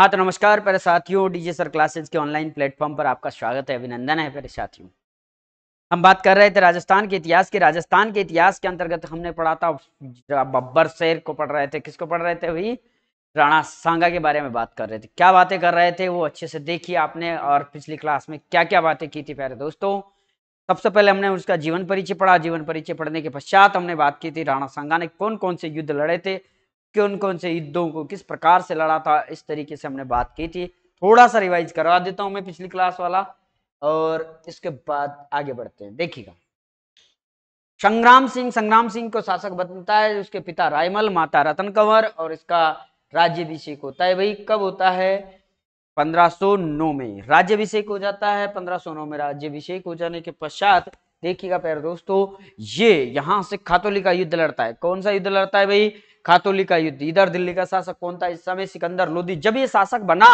हाँ तो नमस्कार प्यारे साथियों डीजे सर क्लासेस के ऑनलाइन प्लेटफॉर्म पर आपका स्वागत है अभिनंदन है प्यारे साथियों हम बात कर रहे थे राजस्थान के इतिहास के राजस्थान के इतिहास के अंतर्गत हमने पढ़ा था बब्बर शेर को पढ़ रहे थे किसको पढ़ रहे थे भाई राणा सांगा के बारे में बात कर रहे थे क्या बातें कर रहे थे वो अच्छे से देखी आपने और पिछली क्लास में क्या क्या बातें की थी प्यारे दोस्तों सबसे पहले हमने उसका जीवन परिचय पढ़ा जीवन परिचय पढ़ने के पश्चात हमने बात की थी राणा सांगा ने कौन कौन से युद्ध लड़े थे कौन कौन से युद्धों को किस प्रकार से लड़ा था इस तरीके से हमने बात की थी थोड़ा सा रिवाइज करवा देता हूँ मैं पिछली क्लास वाला और इसके बाद आगे बढ़ते हैं देखिएगा संग्राम सिंह संग्राम सिंह को शासक बनता है उसके पिता रायमल माता रतन कंवर और इसका राज्यभिषेक होता है भाई कब होता है 1509 में राज्यभिषेक हो जाता है 1509 में राज्यभिषेक हो जाने के पश्चात देखिएगा प्यारे दोस्तों ये यहां से खातोली का युद्ध लड़ता है कौन सा युद्ध लड़ता है भाई खातोली का युद्ध इधर दिल्ली का शासक कौन था इस समय सिकंदर लोधी जब ये शासक बना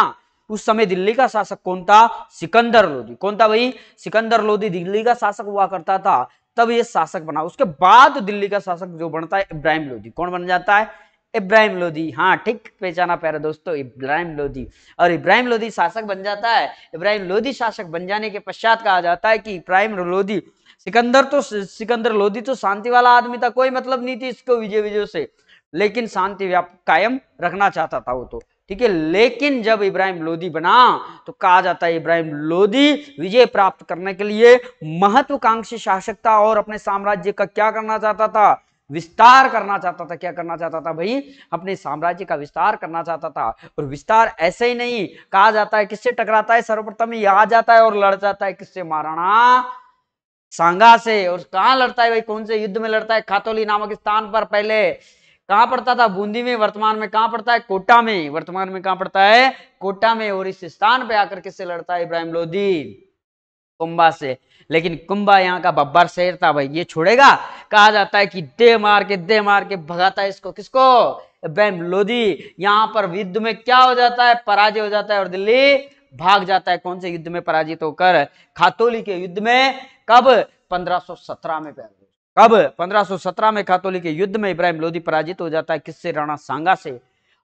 उस समय दिल्ली का शासक कौन था सिकंदर लोधी कौन था भाई सिकंदर लोधी दिल्ली का शासक हुआ करता था तब ये शासक बना उसके बाद दिल्ली का शासक जो बनता है इब्राहिम लोधी कौन बन जाता है इब्राहिम लोधी हाँ ठीक पहचाना प्यारा दोस्तों इब्राहिम लोधी और इब्राहिम लोधी शासक बन जाता है इब्राहिम लोधी शासक बन जाने के पश्चात कहा जाता है कि इब्राहिम लोधी सिकंदर तो सिकंदर लोधी तो शांति वाला आदमी था कोई मतलब नहीं थी इसको विजय विजय से लेकिन शांति व्याप कायम रखना चाहता था वो तो ठीक है लेकिन जब इब्राहिम लोदी बना तो कहा जाता है इब्राहिम लोदी विजय प्राप्त करने के लिए महत्वाकांक्षी शासक था और अपने साम्राज्य का क्या करना चाहता था विस्तार करना चाहता था क्या करना चाहता था भाई अपने साम्राज्य का विस्तार करना चाहता था और विस्तार ऐसे ही नहीं कहा जाता है किससे टकराता है सर्वप्रथम ये आ जाता है और लड़ जाता है किससे महाराणा सांगा से और कहा लड़ता है भाई कौन से युद्ध में लड़ता है खातोली नामक स्थान पर पहले कहाँ पड़ता था बूंदी में वर्तमान में कहा पड़ता है कोटा में वर्तमान में कहा पड़ता है कोटा में और इस स्थान पे आकर किससे लड़ता है इब्राहिम लोधी कुंबा से लेकिन कुंबा यहाँ का बब्बर शेर था भाई ये छोड़ेगा कहा जाता है कि दे मार के दे मार के भगाता है इसको किसको इब्राहिम लोधी यहाँ पर युद्ध में क्या हो जाता है पराजय हो जाता है और दिल्ली भाग जाता है कौन से युद्ध में पराजित होकर खातोली के युद्ध में कब सत्रह में पहले कब 1517 में खातोली के युद्ध में इब्राहिम लोधी पराजित हो जाता है किससे राणा सांगा से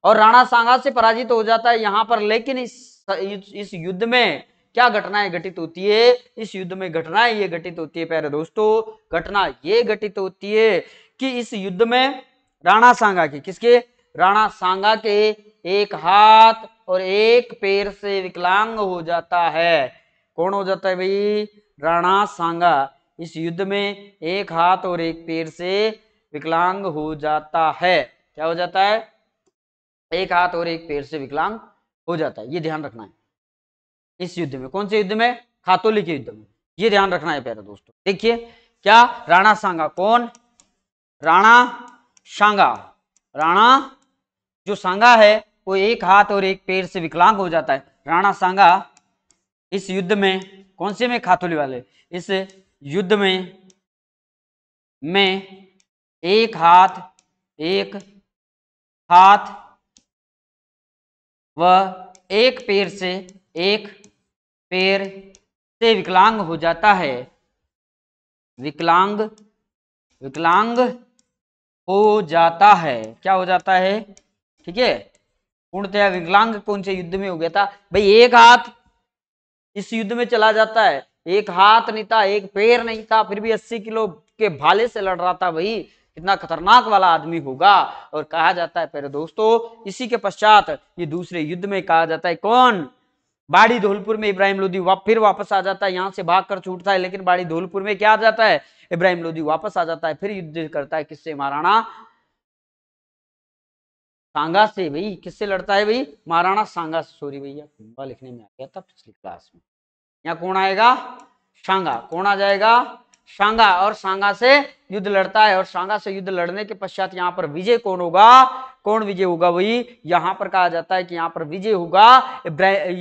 और राणा सांगा से पराजित हो जाता है यहां पर लेकिन इस इस युद्ध में क्या घटनाएं घटित होती है इस युद्ध में घटनाएं ये घटित होती है प्यारे दोस्तों घटना ये घटित होती है कि इस युद्ध में राणा सांगा के किसके राणा सांगा के एक हाथ और एक पैर से विकलांग हो जाता है कौन हो जाता है भाई राणा सांगा इस युद्ध में एक हाथ और एक पैर से विकलांग हो जाता है क्या हो जाता है एक हाथ और एक पैर से विकलांग हो जाता है ये ध्यान रखना है इस युद्ध में कौन से युद्ध में खातोली के युद्ध में ये ध्यान रखना है प्यारे दोस्तों देखिए क्या राणा सांगा कौन राणा सांगा राणा जो सांगा है वो एक हाथ और एक पैर से विकलांग हो जाता है राणा सांगा इस युद्ध में कौन से में खातोली वाले इस युद्ध में मैं एक हाथ एक हाथ व एक पैर से एक पैर से विकलांग हो जाता है विकलांग विकलांग हो जाता है क्या हो जाता है ठीक है पूर्णतया विकलांग कौन से युद्ध में हो गया था भाई एक हाथ इस युद्ध में चला जाता है एक हाथ नहीं था एक पैर नहीं था फिर भी अस्सी किलो के भाले से लड़ रहा था वही कितना खतरनाक वाला आदमी होगा और कहा जाता है पहले दोस्तों इसी के पश्चात ये दूसरे युद्ध में कहा जाता है कौन बाड़ी धौलपुर में इब्राहिम लोधी वा, फिर वापस आ जाता है यहाँ से भाग कर छूटता है लेकिन बाड़ी धौलपुर में क्या आ जाता है इब्राहिम लोधी वापस आ जाता है फिर युद्ध करता है किससे महाराणा सांगा से भाई किससे लड़ता है भाई महाराणा सांगा से सॉरी भैया लिखने में आ गया था पिछली क्लास में यहाँ कौन आएगा सांगा कौन आ जाएगा सांगा और सांगा से युद्ध लड़ता है और सांगा से युद्ध लड़ने के पश्चात यहाँ पर विजय कौन होगा कौन विजय होगा वही यहाँ पर कहा जाता है कि यहाँ पर विजय होगा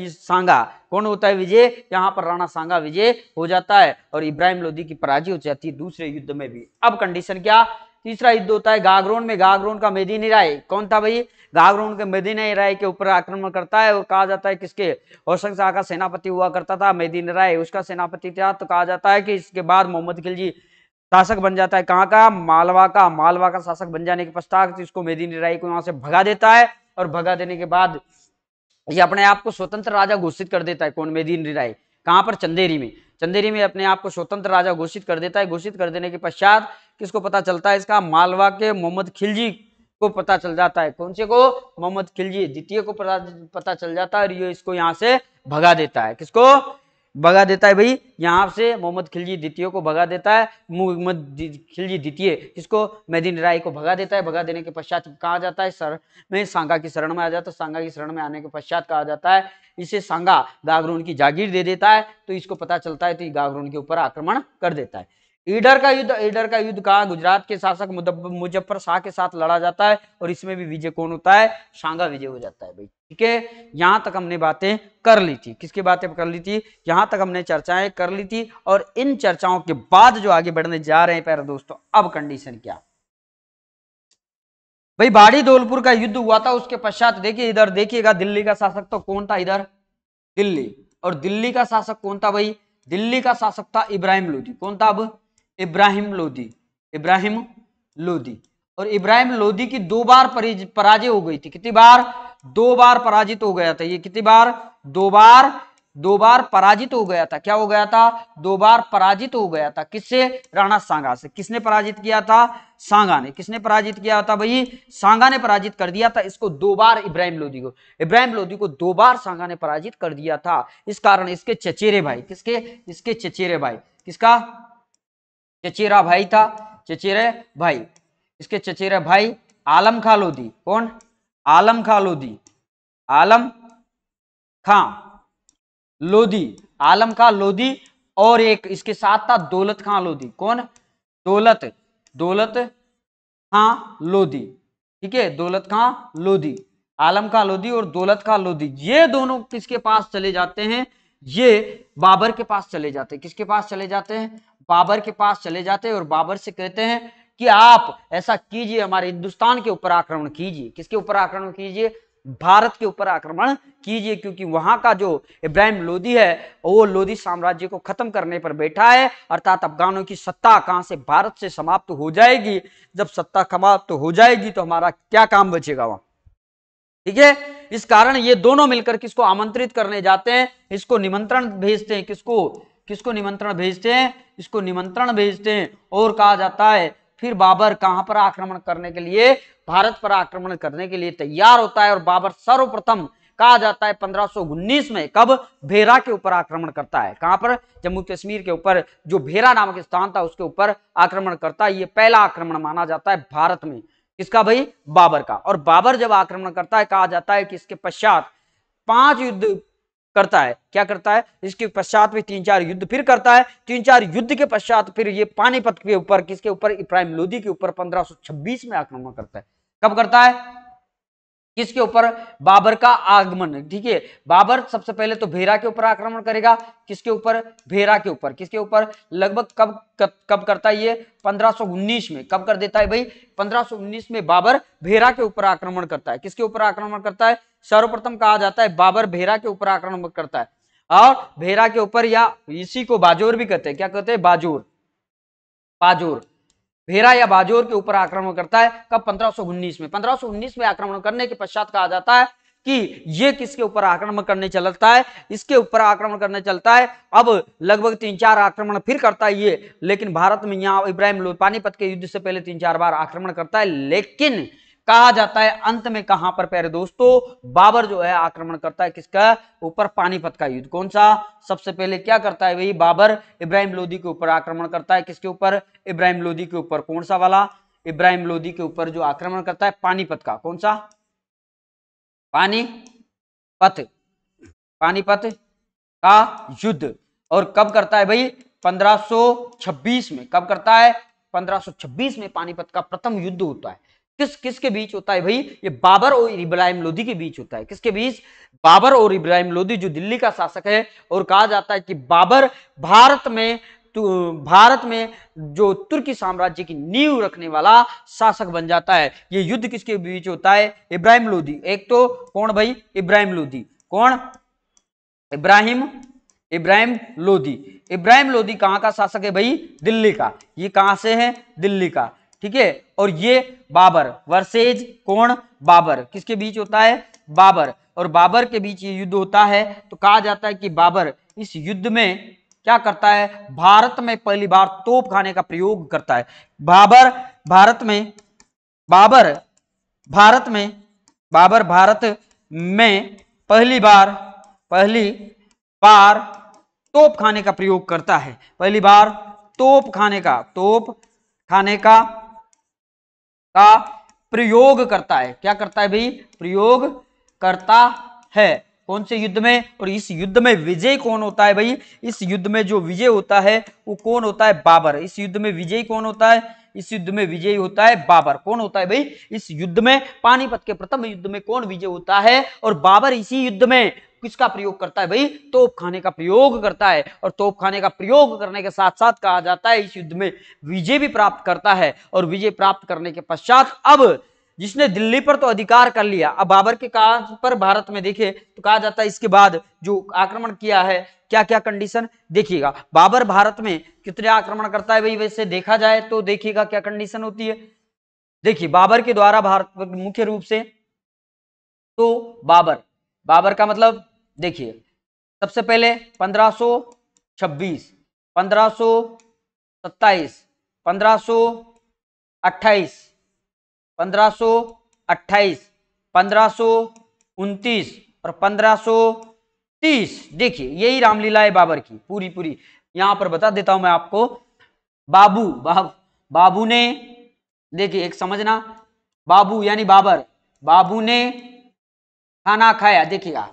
सांगा कौन होता है विजय यहाँ पर राणा सांगा विजय हो जाता है और इब्राहिम लोधी की पराजय हो जाती है दूसरे युद्ध में भी अब कंडीशन क्या तीसरा युद्ध होता है गागरोन में गागरोन का मेदिनी राय कौन था भाई गागरोन के मेदिनी राय के ऊपर आक्रमण करता है और कहा जाता है किसके होशंग शाह का सेनापति हुआ करता था मेदिनी राय उसका सेनापति था तो कहा जाता है कि इसके बाद मोहम्मद खिलजी शासक बन जाता है कहाँ का मालवा का मालवा का शासक बन जाने के पश्चात तो इसको मेदिनी राय को वहां से भगा देता है और भगा देने के बाद ये अपने आप को स्वतंत्र राजा घोषित कर देता है कौन मेदिनी राय कहाँ पर चंदेरी में चंदेरी में अपने आप को स्वतंत्र राजा घोषित कर देता है घोषित कर देने के पश्चात किसको पता चलता है इसका मालवा के मोहम्मद खिलजी को पता चल जाता है कौन से को मोहम्मद खिलजी द्वितीय को पता चल जाता है और ये इसको यहाँ से भगा देता है किसको भगा देता है भाई यहाँ से मोहम्मद खिलजी द्वितीय को भगा देता है मोहम्मद खिलजी द्वितीय इसको मेदिन राय को भगा देता है भगा देने के पश्चात कहा जाता है सर में सांगा की शरण में आ जाता है सांगा की शरण में आने के पश्चात कहा जाता है इसे सांगा गागरून की जागीर दे देता है तो इसको पता चलता है तो गागरून के ऊपर आक्रमण कर देता है ईडर का युद्ध ईडर का युद्ध कहा गुजरात के शासक मुजफ्फर शाह के साथ लड़ा जाता है और इसमें भी विजय कौन होता है सांगा विजय हो जाता है भाई ठीक है यहां तक हमने बातें कर ली थी किसकी बातें कर ली थी यहां तक हमने चर्चाएं कर ली थी और इन चर्चाओं के बाद जो आगे बढ़ने जा रहे हैं प्यारे दोस्तों अब कंडीशन क्या भाई बाड़ी धौलपुर का युद्ध हुआ था उसके पश्चात देखिए इधर देखिएगा दिल्ली का शासक तो कौन था इधर दिल्ली और दिल्ली का शासक कौन था भाई दिल्ली का शासक था इब्राहिम लोधी कौन था अब इब्राहिम लोदी इब्राहिम लोदी और इब्राहिम लोदी की दो बार पराजय हो गई थी कितनी बार दो बार पराजित तो हो गया था ये कितनी बार दो बार दो बार पराजित तो हो गया था क्या हो गया था दो बार पराजित तो हो गया था किससे राणा सांगा से किसने पराजित किया था सांगा ने किसने पराजित किया था भाई सांगा ने पराजित कर दिया था इसको दो बार इब्राहिम लोदी को इब्राहिम लोदी को दो बार सांगा ने पराजित कर दिया था इस कारण इसके चचेरे भाई किसके इसके चचेरे भाई किसका चचेरा भाई था चचेरे भाई इसके चचेरे भाई आलम खां लोधी कौन आलम खा लोदी आलम खां लोधी आलम खां लोधी और एक इसके साथ था दौलत खां लोधी कौन दौलत दौलत खां लोधी ठीक है दौलत खां लोधी आलम खां लोधी और दौलत खां लोधी ये दोनों किसके पास चले जाते हैं ये बाबर के पास चले जाते हैं किसके पास चले जाते हैं बाबर के पास चले जाते हैं और बाबर से कहते हैं कि आप ऐसा कीजिए हमारे हिंदुस्तान के ऊपर आक्रमण कीजिए किसके ऊपर आक्रमण कीजिए भारत के ऊपर आक्रमण कीजिए क्योंकि वहां का जो इब्राहिम लोदी है वो लोदी साम्राज्य को खत्म करने पर बैठा है अर्थात अफगानों की सत्ता कहां से भारत से समाप्त हो जाएगी जब सत्ता समाप्त हो जाएगी तो हमारा क्या काम बचेगा वहां ठीक है इस कारण ये दोनों मिलकर किसको आमंत्रित करने जाते हैं इसको निमंत्रण भेजते हैं किसको किसको निमंत्रण भेजते हैं इसको निमंत्रण भेजते हैं और कहा जाता है फिर बाबर कहां पर आक्रमण करने के लिए भारत पर आक्रमण करने के लिए तैयार होता है और बाबर सर्वप्रथम कहा जाता है पंद्रह में कब भेरा के ऊपर आक्रमण करता है कहां पर जम्मू कश्मीर के ऊपर जो भेरा नामक स्थान था उसके ऊपर आक्रमण करता है ये पहला आक्रमण माना जाता है भारत में किसका भाई बाबर का और बाबर जब आक्रमण करता है कहा जाता है कि इसके पश्चात पांच युद्ध करता है क्या करता है इसके पश्चात में तीन चार युद्ध फिर करता है तीन चार युद्ध के पश्चात फिर ये पानीपत के ऊपर किसके ऊपर इब्राहिम लोदी के ऊपर 1526 में आक्रमण करता है कब करता है किसके ऊपर बाबर का आगमन ठीक है बाबर सबसे पहले तो भेरा के ऊपर आक्रमण करेगा किसके ऊपर भेरा के ऊपर किसके ऊपर लगभग कब कब कब करता है ये 1519 में कब कर देता है भाई 1519 में बाबर भेरा के ऊपर आक्रमण करता है किसके ऊपर आक्रमण करता है सर्वप्रथम कहा जाता है बाबर भेरा के ऊपर आक्रमण करता है और भेरा के ऊपर या इसी को बाजोर भी कहते हैं क्या कहते हैं बाजोर बाजोर भेरा या बाजोर के ऊपर आक्रमण करता है कब 1519 में 1519 में आक्रमण करने के पश्चात कहा जाता है कि ये किसके ऊपर आक्रमण करने चलता है इसके ऊपर आक्रमण करने चलता है अब लगभग तीन चार आक्रमण फिर करता है ये लेकिन भारत में यहाँ इब्राहिम पानीपत के युद्ध से पहले तीन चार बार आक्रमण करता है लेकिन कहा जाता है अंत में कहां पर प्यारे दोस्तों बाबर जो है आक्रमण करता है किसका ऊपर पानीपत का युद्ध कौन सा सबसे पहले क्या करता है भाई बाबर इब्राहिम लोदी के ऊपर आक्रमण करता है किसके ऊपर इब्राहिम लोदी के ऊपर कौन सा वाला इब्राहिम लोदी के ऊपर जो आक्रमण करता है पानीपत का कौन सा पानीपत पानीपत का युद्ध और कब करता है भाई 1526 में कब करता है 1526 में पानीपत का प्रथम युद्ध होता है किस किस के बीच होता है भाई ये बाबर और इब्राहिम लोधी के बीच होता है किसके बीच बाबर और इब्राहिम लोधी जो दिल्ली का शासक है और कहा जाता है कि बाबर भारत में भारत में जो तुर्की साम्राज्य की नींव रखने वाला शासक बन जाता है ये युद्ध किसके बीच होता है इब्राहिम लोधी एक तो कौन भाई इब्राहिम लोधी कौन इब्राहिम इब्राहिम लोधी इब्राहिम लोधी कहाँ का शासक है भाई दिल्ली का ये कहां से है दिल्ली का ठीक है और ये बाबर वर्सेज कौन बाबर किसके बीच होता है बाबर और बाबर के बीच ये युद्ध होता है तो कहा जाता है कि बाबर इस युद्ध में क्या करता है भारत में पहली बार तोप खाने का प्रयोग करता है बाबर भारत में बाबर भारत में बाबर भारत में पहली बार पहली बार तोप खाने का प्रयोग करता है पहली बार तोप खाने का तोप खाने का का प्रयोग करता है क्या करता है भाई प्रयोग करता है कौन से युद्ध में और इस युद्ध में विजय कौन होता है भाई इस युद्ध में जो विजय होता है वो कौन होता है बाबर इस युद्ध में विजय कौन होता है इस युद्ध में विजयी होता है बाबर कौन होता है भाई इस युद्ध में पानीपत के प्रथम युद्ध में कौन विजय होता है और बाबर इसी युद्ध में किसका प्रयोग करता है भाई तोप खाने का प्रयोग करता है और तोप खाने का प्रयोग करने के साथ साथ कहा जाता है इस युद्ध में विजय भी प्राप्त करता है और विजय प्राप्त करने के पश्चात अब जिसने दिल्ली पर तो अधिकार कर लिया अब बाबर के काज पर भारत में देखे तो कहा जाता है इसके बाद जो आक्रमण किया है क्या क्या कंडीशन देखिएगा बाबर भारत में कितने आक्रमण करता है भाई वैसे देखा जाए तो देखिएगा क्या कंडीशन होती है देखिए बाबर के द्वारा भारत मुख्य रूप से तो बाबर बाबर का मतलब देखिए सबसे पहले 1526 1527 1528 1528 1529 और 1530 देखिए यही रामलीला है बाबर की पूरी पूरी यहां पर बता देता हूं मैं आपको बाबू बाब, बाबू ने देखिए एक समझना बाबू यानी बाबर बाबू ने खाना खाया देखिएगा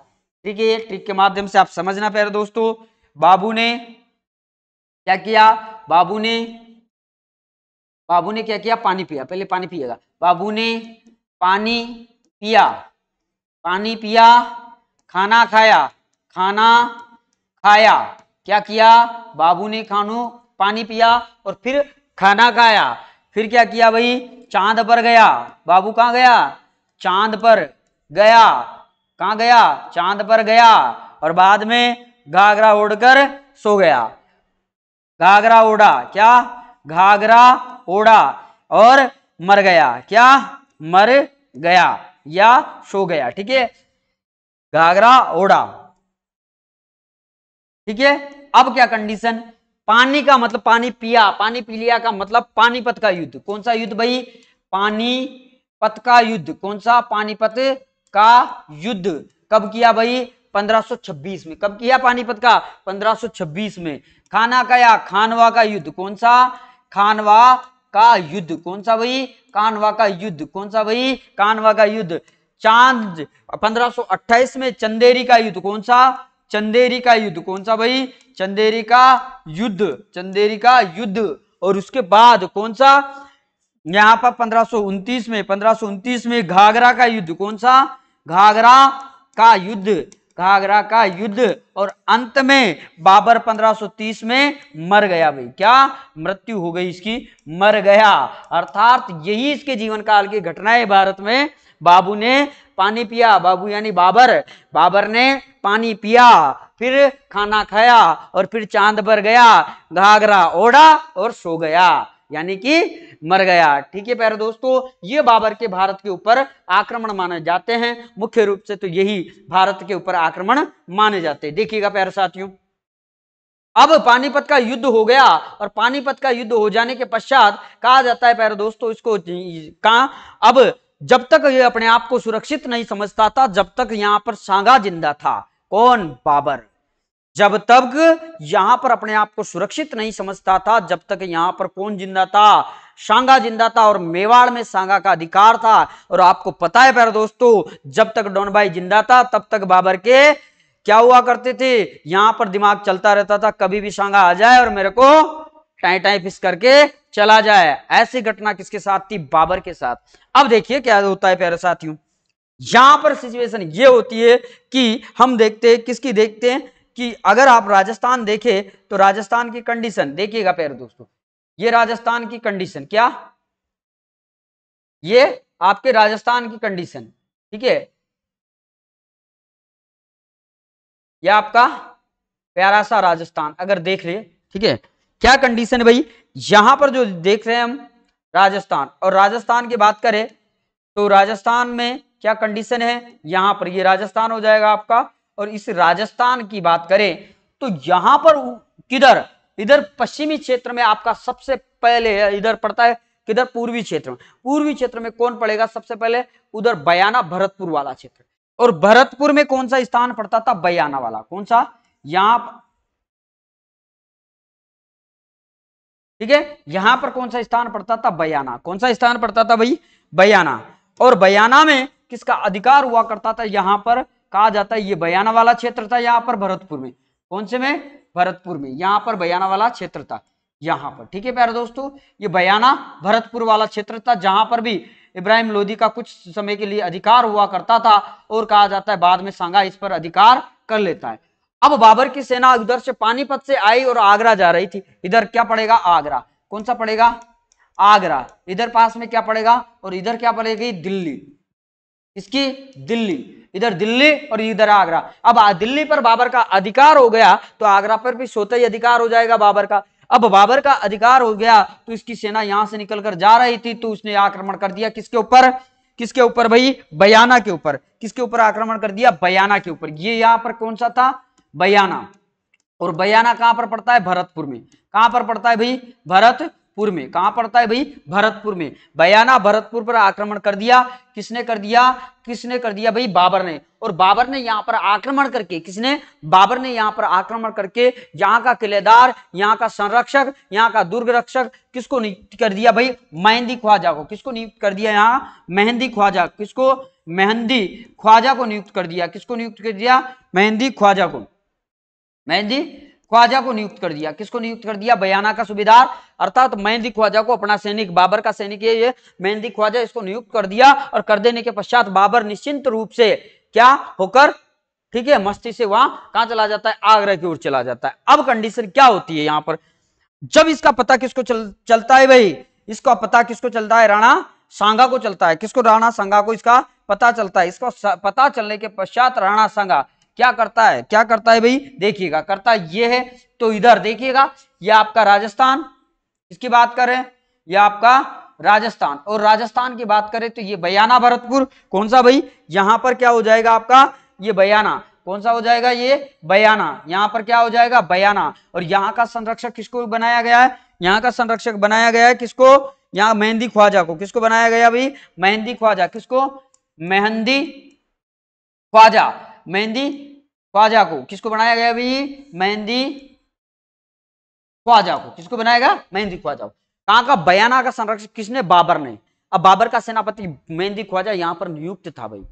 ठीक है ट्रिक के माध्यम से आप समझना पे दोस्तों बाबू ने क्या किया बाबू ने बाबू ने क्या किया पानी पिया पहले पानी पिएगा बाबू ने पानी पिया पानी पिया खाना खाया खाना खाया क्या किया बाबू ने खानो पानी पिया और फिर खाना खाया फिर क्या किया भाई चांद पर गया बाबू कहाँ गया चांद पर गया कहाँ गया चांद पर गया और बाद में घाघरा ओढ़कर सो गया घाघरा ओढ़ा क्या घाघरा ओढ़ा और मर गया क्या मर गया या सो गया ठीक है घाघरा ओढ़ा ठीक है अब क्या कंडीशन पानी का मतलब पानी पिया पानी पी लिया का मतलब पानीपत का युद्ध कौन सा युद्ध भाई पानीपत का युद्ध कौन सा पानीपत का युद्ध कब किया भाई 1526 में कब किया पानीपत का 1526 में खाना का या खानवा का युद्ध कौन सा खानवा का युद्ध कौन सा भाई कानवा का युद्ध कौन सा भाई कानवा का युद्ध चांद 1528 में चंदेरी का युद्ध कौन सा चंदेरी का युद्ध कौन सा भाई चंदेरी का युद्ध चंदेरी का युद्ध और उसके बाद कौन सा यहाँ पर पंद्रह में पंद्रह में घाघरा का युद्ध कौन सा घाघरा का युद्ध घाघरा का युद्ध और अंत में बाबर 1530 में मर गया भाई क्या मृत्यु हो गई इसकी मर गया अर्थात यही इसके जीवन काल की घटना है भारत में बाबू ने पानी पिया बाबू यानी बाबर बाबर ने पानी पिया फिर खाना खाया और फिर चांद पर गया घाघरा ओढ़ा और सो गया यानी कि मर गया ठीक है प्यारे दोस्तों ये बाबर के भारत के ऊपर आक्रमण माने जाते हैं मुख्य रूप से तो यही भारत के ऊपर आक्रमण माने जाते हैं देखिएगा प्यारे साथियों अब पानीपत का युद्ध हो गया और पानीपत का युद्ध हो जाने के पश्चात कहा जाता है प्यारे दोस्तों इसको कहा अब जब तक ये अपने आप को सुरक्षित नहीं समझता था जब तक यहां पर सांगा जिंदा था कौन बाबर जब तक यहां पर अपने आप को सुरक्षित नहीं समझता था जब तक यहां पर कौन जिंदा था सांगा जिंदा था और मेवाड़ में सांगा का अधिकार था और आपको पता है प्यारे दोस्तों जब तक डोन भाई जिंदा था तब तक बाबर के क्या हुआ करते थे यहां पर दिमाग चलता रहता था कभी भी सांगा आ जाए और मेरे को टाई टाई फिस करके चला जाए ऐसी घटना किसके साथ थी बाबर के साथ अब देखिए क्या होता है प्यारे साथियों यहां पर सिचुएशन ये होती है कि हम देखते हैं किसकी देखते हैं कि अगर आप राजस्थान देखें तो राजस्थान की कंडीशन देखिएगा प्यारे दोस्तों ये राजस्थान की कंडीशन क्या ये आपके राजस्थान की कंडीशन ठीक है यह आपका प्यारा सा राजस्थान अगर देख ले ठीक है क्या कंडीशन भाई यहां पर जो देख रहे हैं हम राजस्थान और राजस्थान की बात करें तो राजस्थान में क्या कंडीशन है यहां पर ये राजस्थान हो जाएगा आपका और इस राजस्थान की बात करें तो यहां पर किधर इधर पश्चिमी क्षेत्र में आपका सबसे पहले इधर पड़ता है किधर पूर्वी क्षेत्र में पूर्वी क्षेत्र में कौन पड़ेगा सबसे पहले उधर बयाना भरतपुर वाला क्षेत्र और भरतपुर में कौन सा स्थान पड़ता था बयाना वाला कौन सा यहां ठीक है यहां पर कौन सा स्थान पड़ता था बयाना कौन सा स्थान पड़ता था भाई बयाना और बयाना में किसका अधिकार हुआ करता था यहां पर कहा जाता है ये बयाना वाला क्षेत्र था यहाँ पर भरतपुर में कौन से में भरतपुर में यहाँ पर बयाना वाला क्षेत्र था यहाँ पर ठीक है प्यारे दोस्तों ये बयाना भरतपुर वाला क्षेत्र था जहां पर भी इब्राहिम लोधी का कुछ समय के लिए अधिकार हुआ करता था और कहा जाता है बाद में सांगा इस पर अधिकार कर लेता है अब बाबर की सेना उधर से पानीपत से आई और आगरा जा रही थी इधर क्या पड़ेगा आगरा कौन सा पड़ेगा आगरा इधर पास में क्या पड़ेगा और इधर क्या पड़ेगी दिल्ली इसकी दिल्ली इधर दिल्ली और इधर आगरा अब दिल्ली पर बाबर का अधिकार हो गया तो आगरा पर भी सोते ही अधिकार हो जाएगा बाबर का अब बाबर का अधिकार हो गया तो इसकी सेना यहां से निकलकर जा रही थी तो उसने आक्रमण कर दिया किसके ऊपर किसके ऊपर भाई बयाना के ऊपर किसके ऊपर आक्रमण कर दिया बयाना के ऊपर ये यहां पर कौन सा था बयाना और बयाना कहां पर पड़ता है भरतपुर में कहां पर पड़ता है भाई भरत भरतपुर में कहां पड़ता है भाई भरतपुर में बयाना भरतपुर पर आक्रमण कर दिया किसने कर दिया किसने कर दिया भाई बाबर ने और बाबर ने यहां पर आक्रमण करके किसने बाबर ने यहां पर आक्रमण करके यहां का किलेदार यहां का संरक्षक यहां का दुर्ग रक्षक किसको नियुक्त कर दिया भाई मेहंदी ख्वाजा को किसको नियुक्त कर दिया यहां मेहंदी ख्वाजा किसको मेहंदी ख्वाजा को नियुक्त कर दिया किसको नियुक्त कर दिया मेहंदी ख्वाजा को मेहंदी ख्वाजा को नियुक्त कर दिया किसको नियुक्त कर दिया बयाना का सुबेदार अर्थात मेहंदी ख्वाजा को अपना सैनिक बाबर का सैनिक ये मेहंदी ख्वाजा इसको नियुक्त कर दिया और कर देने के पश्चात बाबर निश्चिंत रूप से क्या होकर ठीक है मस्ती से वहां कहा चला जाता है आगरा की ओर चला जाता है अब कंडीशन क्या होती है यहाँ पर जब इसका पता किसको चल, चलता है भाई इसका पता किसको चलता है राणा सांगा को चलता है किसको राणा सांगा को इसका पता चलता है इसको पता चलने के पश्चात राणा सांगा क्या करता है क्या करता है भाई देखिएगा करता ये है तो इधर देखिएगा ये आपका राजस्थान इसकी बात करें ये आपका राजस्थान और राजस्थान की बात करें तो ये बयाना भरतपुर कौन सा भाई यहां पर क्या हो जाएगा आपका ये बयाना कौन सा हो जाएगा ये बयाना यहाँ पर क्या हो जाएगा बयाना और यहाँ का संरक्षक किसको बनाया गया है यहाँ का संरक्षक बनाया गया है किसको यहाँ मेहंदी ख्वाजा को किसको बनाया गया भाई मेहंदी ख्वाजा किसको मेहंदी ख्वाजा मेहंदी ख्वाजा को किसको बनाया गया अभी मेहंदी ख्वाजा को किसको बनाएगा मेहंदी ख्वाजा को कहाँ का बयाना का संरक्षण किसने बाबर ने अब बाबर का सेनापति मेहंदी ख्वाजा यहां पर नियुक्त था भाई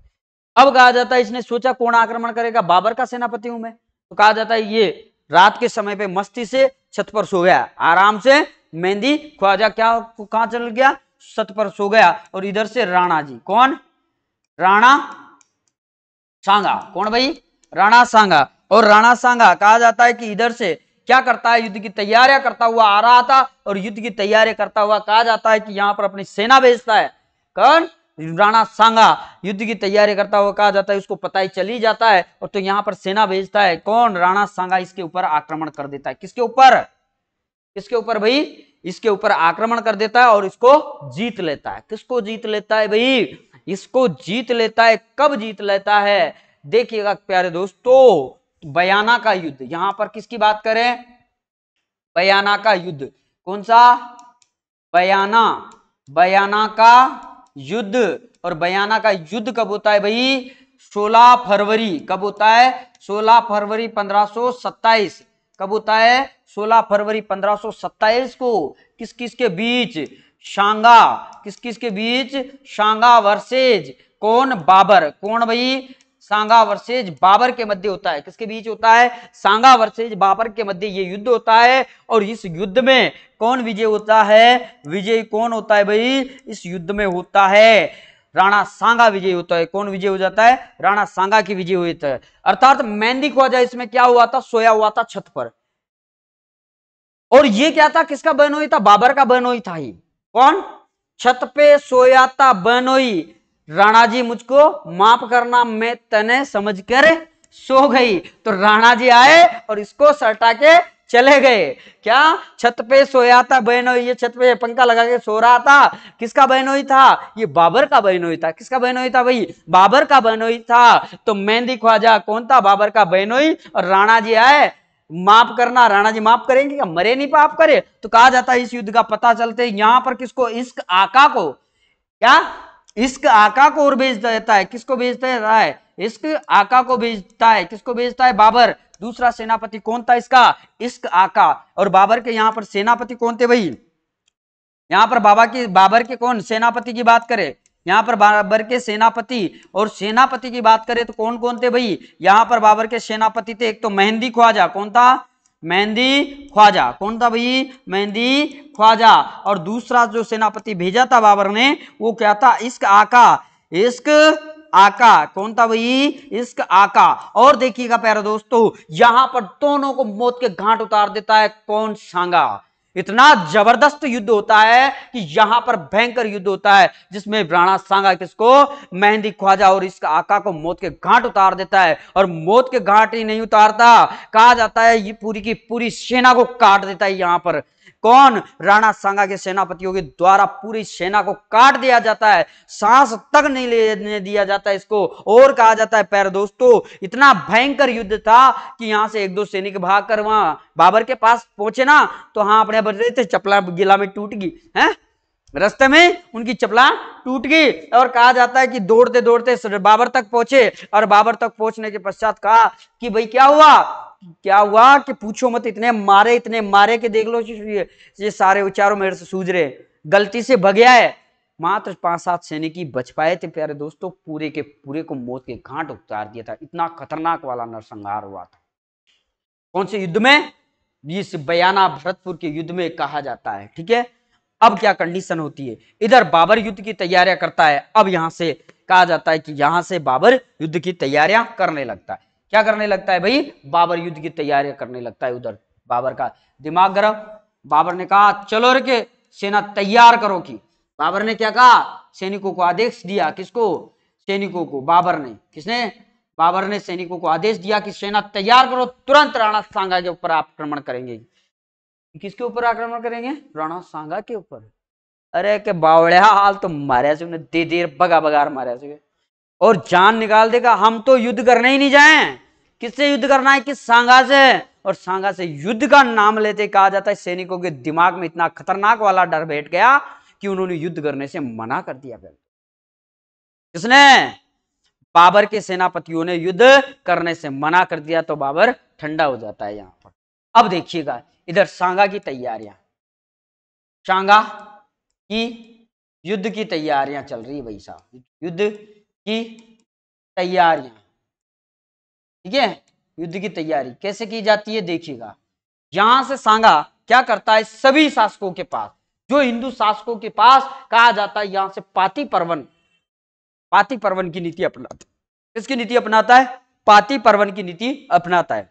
अब कहा जाता है इसने सोचा कौन आक्रमण करेगा बाबर का सेनापति हूं मैं तो कहा जाता है ये रात के समय पे मस्ती से छत पर सो गया आराम से मेहंदी ख्वाजा क्या कहा चल गया छत पर सो गया और इधर से राणा जी कौन राणा सांगा कौन भाई राणा सांगा और राणा सांगा कहा जाता है कि इधर से क्या करता है युद्ध की तैयारियां करता हुआ आ रहा था और युद्ध की तैयारी करता हुआ कहा जाता है कि यहाँ पर अपनी सेना भेजता है कौन राणा सांगा युद्ध की तैयारी करता हुआ कहा जाता है उसको पता ही चली जाता है और तो यहाँ पर सेना भेजता है कौन राणा सांगा इसके ऊपर आक्रमण कर देता है किसके ऊपर किसके ऊपर भाई इसके ऊपर आक्रमण कर देता है और इसको जीत लेता है किसको जीत लेता है भाई इसको जीत लेता है कब जीत लेता है देखिएगा प्यारे दोस्तों बयाना का युद्ध यहां पर किसकी बात करें बयाना का युद्ध कौन सा बयाना बयाना का युद्ध और बयाना का युद्ध कब होता है भाई 16 फरवरी कब होता है 16 फरवरी 1527 कब होता है 16 फरवरी 1527 को किस किस के बीच शांगा किस किस के बीच शांगा वर्सेज कौन बाबर कौन भाई सांगा वर्सेज बाबर के मध्य होता है किसके बीच होता है सांगा वर्सेज बाबर के मध्य ये युद्ध होता है और इस युद्ध में कौन विजय होता है विजय कौन होता है भाई इस युद्ध में होता है राणा सांगा विजय होता है कौन विजय हो जाता है राणा सांगा की विजय होता है अर्थात मेहंदी ख्वाजा इसमें क्या हुआ था सोया हुआ था छत पर और ये क्या था किसका बहनोई था बाबर का बहनोई था ही कौन छत पे सोया था बहनोई राणा जी मुझको माफ करना मैं तने समझ कर सो गई तो राणा जी आए और इसको सटा के चले गए क्या छत पे सोया था बहनोई ये छत पे पंखा लगा के सो रहा था किसका बहनोई था ये बाबर का बहनोई था किसका बहनोई था भाई बाबर का बहनोई था तो मेहंदी ख्वाजा कौन था बाबर का बहनोई और राणा जी आए माफ करना राणा जी माफ करेंगे क्या मरे नहीं पाप करे तो कहा जाता है इस युद्ध का पता चलते यहां पर किसको इस आका को क्या इश्क आका को और भेज देता है किसको भेज देता है इश्क आका को भेजता है किसको भेजता है बाबर दूसरा सेनापति कौन था इसका इश्क आका और बाबर के यहाँ पर सेनापति कौन थे भाई यहाँ पर बाबा की बाबर के कौन सेनापति की बात करे यहाँ पर बाबर के सेनापति और सेनापति की बात करें तो कौन कौन थे भाई यहाँ पर बाबर के सेनापति थे एक तो मेहंदी ख्वाजा कौन था मेहंदी ख्वाजा कौन था भाई मेहंदी ख्वाजा और दूसरा जो सेनापति भेजा था बाबर ने वो क्या था इश्क आका इश्क आका कौन था भाई इश्क आका और देखिएगा प्यारे दोस्तों यहां पर दोनों को मौत के घाट उतार देता है कौन सांगा इतना जबरदस्त युद्ध होता है कि यहां पर भयंकर युद्ध होता है जिसमें राणा सांगा किसको मेहंदी ख्वाजा और इसका आका को मौत के घाट उतार देता है और मौत के घाट ही नहीं उतारता कहा जाता है ये पूरी की पूरी सेना को काट देता है यहां पर कौन राणा सांगा के सेनापतियों के द्वारा पूरी सेना को काट दिया जाता है सांस तक नहीं लेने दिया जाता इसको और कहा जाता है पैर दोस्तों इतना भयंकर युद्ध था कि यहां से एक दो सैनिक भाग कर वहां बाबर के पास पहुंचे ना तो हाँ अपने रहे थे चपला गिला में टूट गई है रस्ते में उनकी चपला टूट गई और कहा जाता है कि दौड़ते दौड़ते बाबर तक पहुंचे और बाबर तक पहुंचने के पश्चात कहा कि भाई क्या हुआ क्या हुआ कि पूछो मत इतने मारे इतने मारे के देख लो ये, सारे विचारों मेरे से सूझ रहे गलती से भगया है मात्र पांच सात सैनिकी बच पाए थे प्यारे दोस्तों पूरे के पूरे को मौत के घाट उतार दिया था इतना खतरनाक वाला नरसंहार हुआ था कौन से युद्ध में इस बयाना भरतपुर के युद्ध में कहा जाता है ठीक है अब क्या कंडीशन होती है इधर बाबर युद्ध की तैयारियां करता है अब यहां से कहा जाता है कि यहां से बाबर युद्ध की तैयारियां करने लगता है क्या करने लगता है भाई बाबर युद्ध की तैयारियां करने लगता है उधर बाबर का दिमाग गर्म बाबर ने कहा चलो के सेना तैयार करो की बाबर ने क्या कहा सैनिकों को आदेश दिया किसको सैनिकों को बाबर ने किसने बाबर ने सैनिकों को आदेश दिया कि सेना तैयार करो तुरंत राणा सांगा के ऊपर आक्रमण करेंगे किसके ऊपर आक्रमण करेंगे राणा सांगा के ऊपर अरे के बावड़िया हाल तो मारे से उन्हें दे देर बगा बगार मारे से और जान निकाल देगा हम तो युद्ध करने ही नहीं जाए किससे युद्ध करना है किस सांगा से और सांगा से युद्ध का नाम लेते कहा जाता है सैनिकों के दिमाग में इतना खतरनाक वाला डर बैठ गया कि उन्होंने युद्ध करने से मना कर दिया किसने बाबर के सेनापतियों ने युद्ध करने से मना कर दिया तो बाबर ठंडा हो जाता है यहां पर अब देखिएगा इधर सांगा की तैयारियां सांगा की युद्ध की तैयारियां चल रही है भाई साहब युद्ध की तैयारियां ठीक है युद्ध की तैयारी कैसे की जाती है देखिएगा यहां से सांगा क्या करता है सभी शासकों के पास जो हिंदू शासकों के पास कहा जाता है यहां से पाति पर्वन पाति पर्वन की नीति अपनाता है किसकी नीति अपनाता है पाति पर्वन की नीति अपनाता है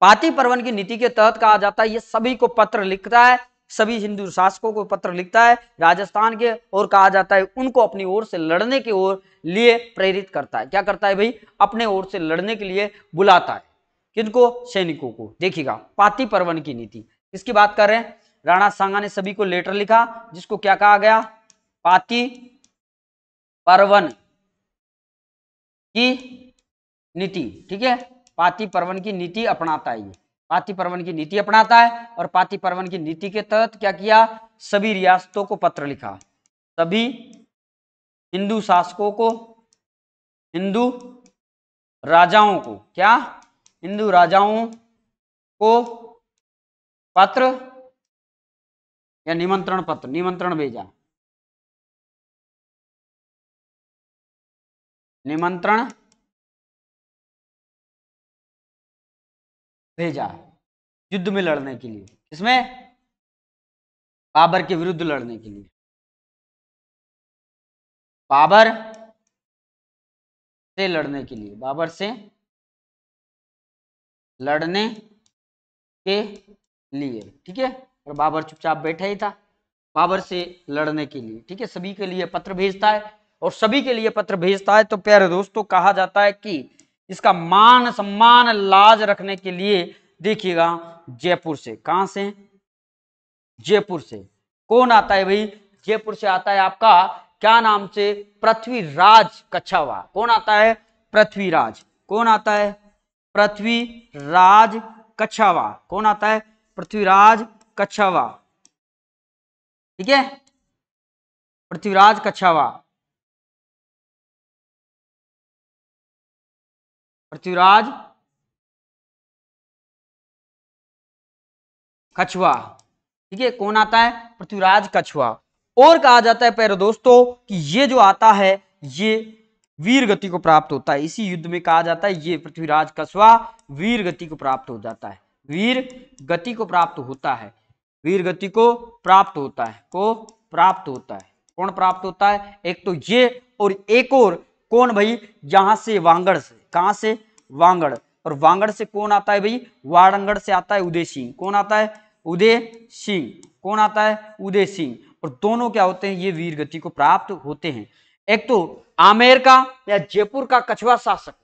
पाति पर्वन की नीति के तहत कहा जाता है ये सभी को पत्र लिखता है सभी हिंदू शासकों को पत्र लिखता है राजस्थान के और कहा जाता है उनको अपनी ओर से लड़ने की ओर लिए प्रेरित करता है क्या करता है भाई अपने ओर से लड़ने के लिए बुलाता है किनको सैनिकों को देखिएगा पाति परवन की नीति इसकी बात कर रहे हैं राणा सांगा ने सभी को लेटर लिखा जिसको क्या कहा गया पाति परवन की नीति ठीक है पाति परवन की नीति अपनाता है ये पाति परवन की नीति अपनाता है और पाति परवन की नीति के तहत क्या किया सभी रियासतों को पत्र लिखा सभी हिंदू शासकों को हिंदू राजाओं को क्या हिंदू राजाओं को पत्र या निमंत्रण पत्र निमंत्रण भेजा निमंत्रण भेजा युद्ध में लड़ने के लिए इसमें बाबर के विरुद्ध लड़ने के लिए बाबर से लड़ने के लिए बाबर से लड़ने के लिए ठीक है और बाबर चुपचाप बैठा ही था बाबर से लड़ने के लिए ठीक है सभी के लिए पत्र भेजता है और सभी के लिए पत्र भेजता है तो प्यारे दोस्तों कहा जाता है कि जिसका मान सम्मान लाज रखने के लिए देखिएगा जयपुर से कहां से जयपुर से कौन आता है भाई जयपुर से आता है आपका क्या नाम से पृथ्वीराज कछावा कौन आता है पृथ्वीराज कौन आता है पृथ्वीराज कछावा कौन आता है पृथ्वीराज कछावा ठीक है पृथ्वीराज कछावा पृथ्वीराज कछुआ ठीक है कौन आता है पृथ्वीराज कछुआ और कहा जाता है पैर दोस्तों कि ये जो आता है ये वीर गति को प्राप्त होता है इसी युद्ध में कहा जाता है ये पृथ्वीराज कछुआ वीर गति को प्राप्त हो जाता है वीर गति को प्राप्त होता है वीर गति को प्राप्त होता है को प्राप्त होता है कौन प्राप्त होता है एक तो ये और एक और कौन भाई जहां से वांगड़ से कहा से वांगड़ और वांगड़ से कौन आता है भाई वारंगड़ से आता है उदय सिंह कौन आता है उदय सिंह कौन आता है उदय सिंह और दोनों क्या होते हैं ये वीर गति को प्राप्त होते हैं एक तो आमेर का या जयपुर का कछवा शासक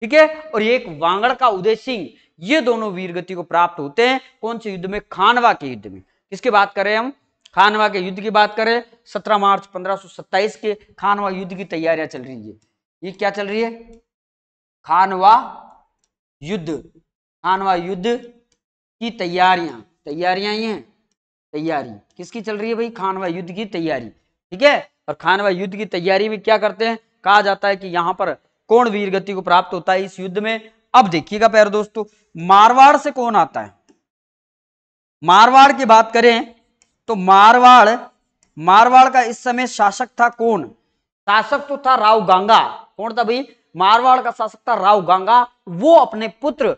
ठीक है और एक वांगड़ का उदय सिंह ये दोनों वीर गति को प्राप्त होते हैं कौन से युद्ध में खानवा के युद्ध में किसकी बात करें हम खानवा के युद्ध की बात करें 17 मार्च 1527 के खानवा युद्ध की तैयारियां चल रही है ये क्या चल रही है खानवा युद्ध खानवा युद्ध की तैयारियां तैयारियां ये हैं तैयारी किसकी चल रही है भाई खानवा युद्ध की तैयारी ठीक है और खानवा युद्ध की तैयारी में क्या करते हैं कहा जाता है कि यहां पर कौन वीर गति को प्राप्त होता है इस युद्ध में अब देखिएगा प्यारे दोस्तों मारवाड़ से कौन आता है मारवाड़ की बात करें तो मारवाड़ मारवाड़ का इस समय शासक था कौन शासक तो था राव गांगा कौन था भाई मारवाड़ का शासक था राव गांगा वो अपने पुत्र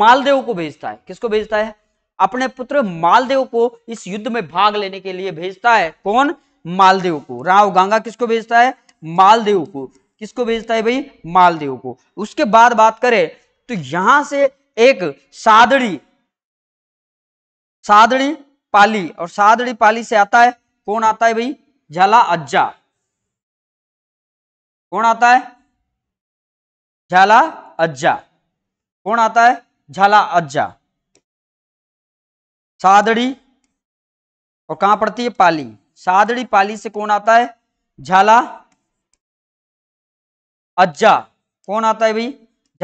मालदेव को भेजता है किसको भेजता है अपने पुत्र मालदेव को इस युद्ध में भाग लेने के लिए भेजता है कौन मालदेव को राव गंगा किसको भेजता है मालदेव को किसको भेजता है भाई मालदेव को उसके बाद बात करें तो यहां से एक सादड़ी सादड़ी पाली और सादड़ी पाली से आता है कौन आता है भाई झला अज्जा कौन आता है झाला अज्जा कौन आता है झाला अज्जा सादड़ी और कहां पड़ती है पाली सादड़ी पाली से कौन आता है झाला अज्जा कौन आता है भाई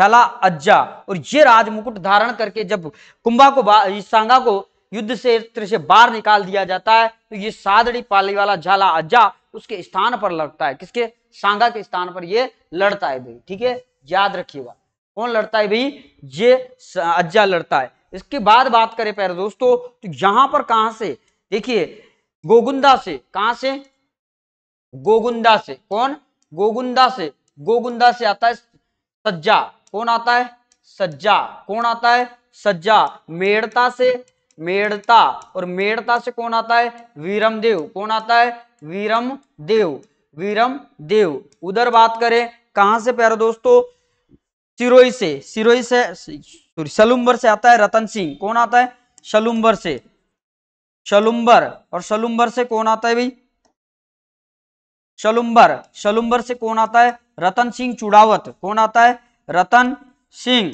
झाला अज्जा और ये राज मुकुट धारण करके जब कुंभा को सांगा को युद्ध क्षेत्र से बाहर निकाल दिया जाता है तो ये सादड़ी पाली वाला झाला अज्जा उसके स्थान पर लगता है किसके सांगा के स्थान पर ये लड़ता है भाई ठीक है याद रखिएगा कौन लड़ता है भाई ये अज्जा लड़ता है इसके बाद बात करें पैर दोस्तों तो यहां पर कहां से देखिए गोगुंदा से कहां से गोगुंदा से कौन गोगुंदा से गोगुंदा से आता है सज्जा कौन आता है सज्जा कौन आता है सज्जा मेड़ता से मेड़ता और मेड़ता से कौन आता है वीरम देव कौन आता है वीरम देव वीरम देव उधर बात करें कहां से प्यारे दोस्तों सिरोई से सिरोई से सॉरी सलुम्बर से आता है रतन सिंह कौन आता है सलुम्बर से सलुम्बर और सलुम्बर से कौन आता है भाई सलुम्बर सलुम्बर से कौन आता है रतन सिंह चुड़ावत कौन आता है रतन सिंह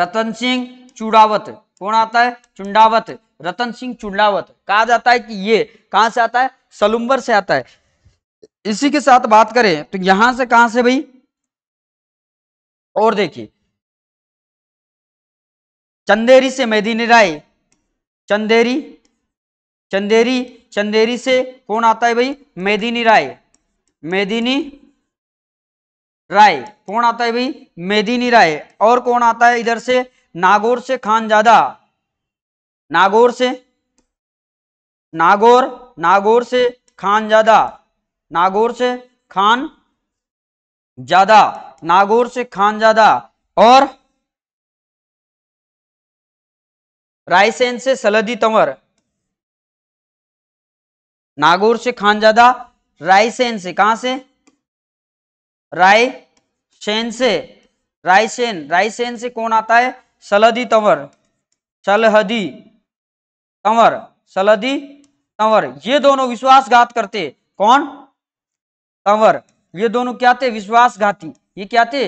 रतन सिंह चुड़ावत कौन आता है चुंडावत रतन सिंह चुंडावत कहा जाता है कि ये कहां से आता है सलुम्बर से आता है इसी के साथ बात करें तो यहां से कहां से भाई और देखिए चंदेरी से मेदिनी राय चंदेरी चंदेरी चंदेरी से कौन आता है भाई मेदिनी राय मेदिनी राय कौन आता है भाई मेदिनी राय और कौन आता है इधर से नागौर से खानजादा नागौर से नागौर नागौर से खानजादा नागौर से खान ज्यादा नागौर से खान ज्यादा और रायसेन से सलदी तंवर नागौर से खान ज्यादा रायसेन से कहां से रायसेन से रायसेन रायसेन से कौन आता है सलदी तंवर सलहदी तंवर सलदी तंवर ये दोनों विश्वासघात करते कौन अवर ये दोनों क्या थे विश्वासघाती ये क्या थे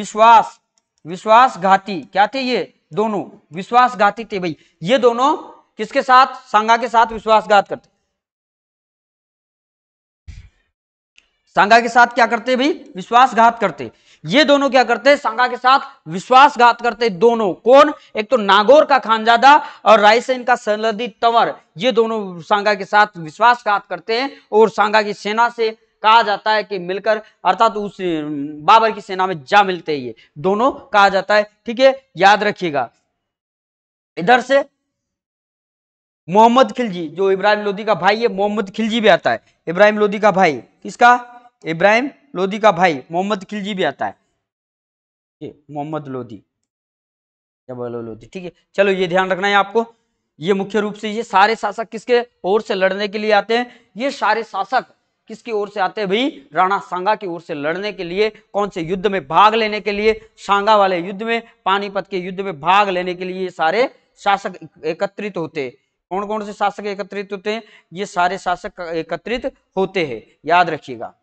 विश्वास विश्वासघाती क्या थे ये दोनों विश्वासघाती थे भाई ये दोनों किसके साथ सांगा के साथ विश्वासघात करते सांगा के साथ क्या करते भाई विश्वासघात करते ये दोनों क्या करते सांगा के साथ विश्वासघात करते दोनों कौन एक तो नागौर का खानजादा और रायसेन का सरलदी तंवर ये दोनों सांगा के साथ विश्वासघात करते हैं और सांगा की सेना से कहा जाता है कि मिलकर अर्थात उस बाबर की सेना में जा मिलते ये दोनों कहा जाता है ठीक है याद रखिएगा इधर से मोहम्मद खिलजी जो इब्राहिम लोधी का भाई है मोहम्मद खिलजी भी आता है इब्राहिम लोधी का भाई किसका इब्राहिम लोधी का भाई मोहम्मद खिलजी भी आता है मोहम्मद लोधी क्या बोलो लोधी ठीक है चलो ये ध्यान रखना है आपको ये मुख्य रूप से ये सारे शासक किसके ओर से लड़ने के लिए आते हैं ये सारे शासक किसकी ओर से आते हैं भाई राणा सांगा की ओर से लड़ने के लिए कौन से युद्ध में भाग लेने के लिए सांगा वाले युद्ध में पानीपत के युद्ध में भाग लेने के लिए सारे शासक एकत्रित होते कौन कौन से शासक एकत्रित होते हैं ये सारे शासक एकत्रित होते हैं याद रखिएगा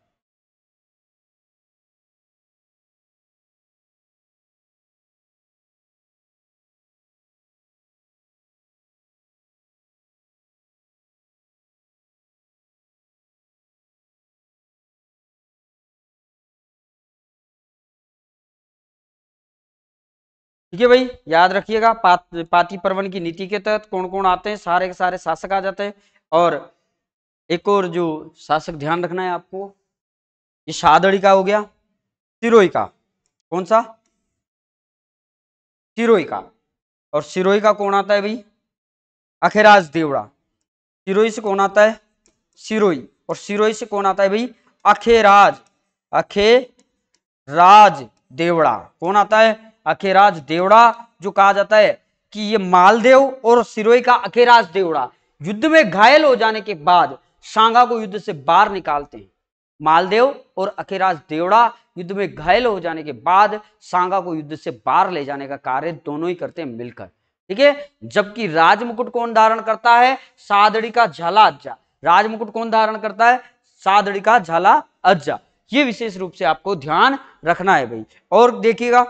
ठीक है भाई याद रखिएगा पात, पाती परवन की नीति के तहत कौन कौन आते हैं सारे के सारे शासक आ जाते हैं और एक और जो शासक ध्यान रखना है आपको ये शादड़ी का हो गया सिरोई का कौन सा सिरोई का और सिरोई का कौन आता है भाई अखेराज देवड़ा सिरोई से कौन आता है सिरोई और सिरोई से कौन आता है भाई अखेराज अखे राज देवड़ा कौन आता है अखेराज देवड़ा जो कहा जाता है कि ये मालदेव और सिरोई का अखेराज देवड़ा युद्ध में घायल हो जाने के बाद सांगा को युद्ध से बाहर निकालते हैं मालदेव और अखेराज देवड़ा युद्ध में घायल हो जाने के बाद सांगा को युद्ध से बाहर ले जाने का कार्य दोनों ही करते हैं मिलकर ठीक है जबकि राजमुकुट कौन धारण करता है सादड़ी का झाला अज्जा राजमुकुट कौन धारण करता है सादड़ी का झाला अज्जा ये विशेष रूप से आपको ध्यान रखना है भाई और देखिएगा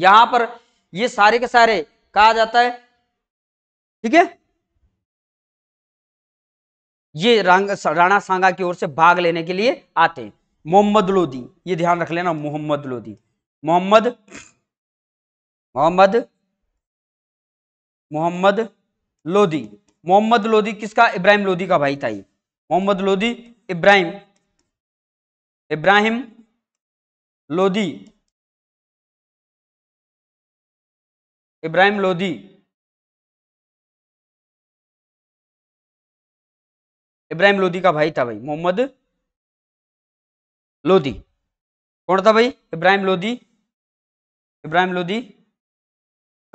यहां पर ये सारे के सारे कहा जाता है ठीक है ये राणा सांगा की ओर से भाग लेने के लिए आते हैं मोहम्मद लोदी ये ध्यान रख लेना मोहम्मद लोदी मोहम्मद मोहम्मद मोहम्मद लोदी मोहम्मद लोदी किसका इब्राहिम लोदी का भाई था ये मोहम्मद लोदी इब्राहिम इब्राहिम लोदी इब्राहिम लोधी इब्राहिम लोधी का भाई था भाई मोहम्मद लोधी कौन था भाई इब्राहिम लोधी इब्राहिम लोधी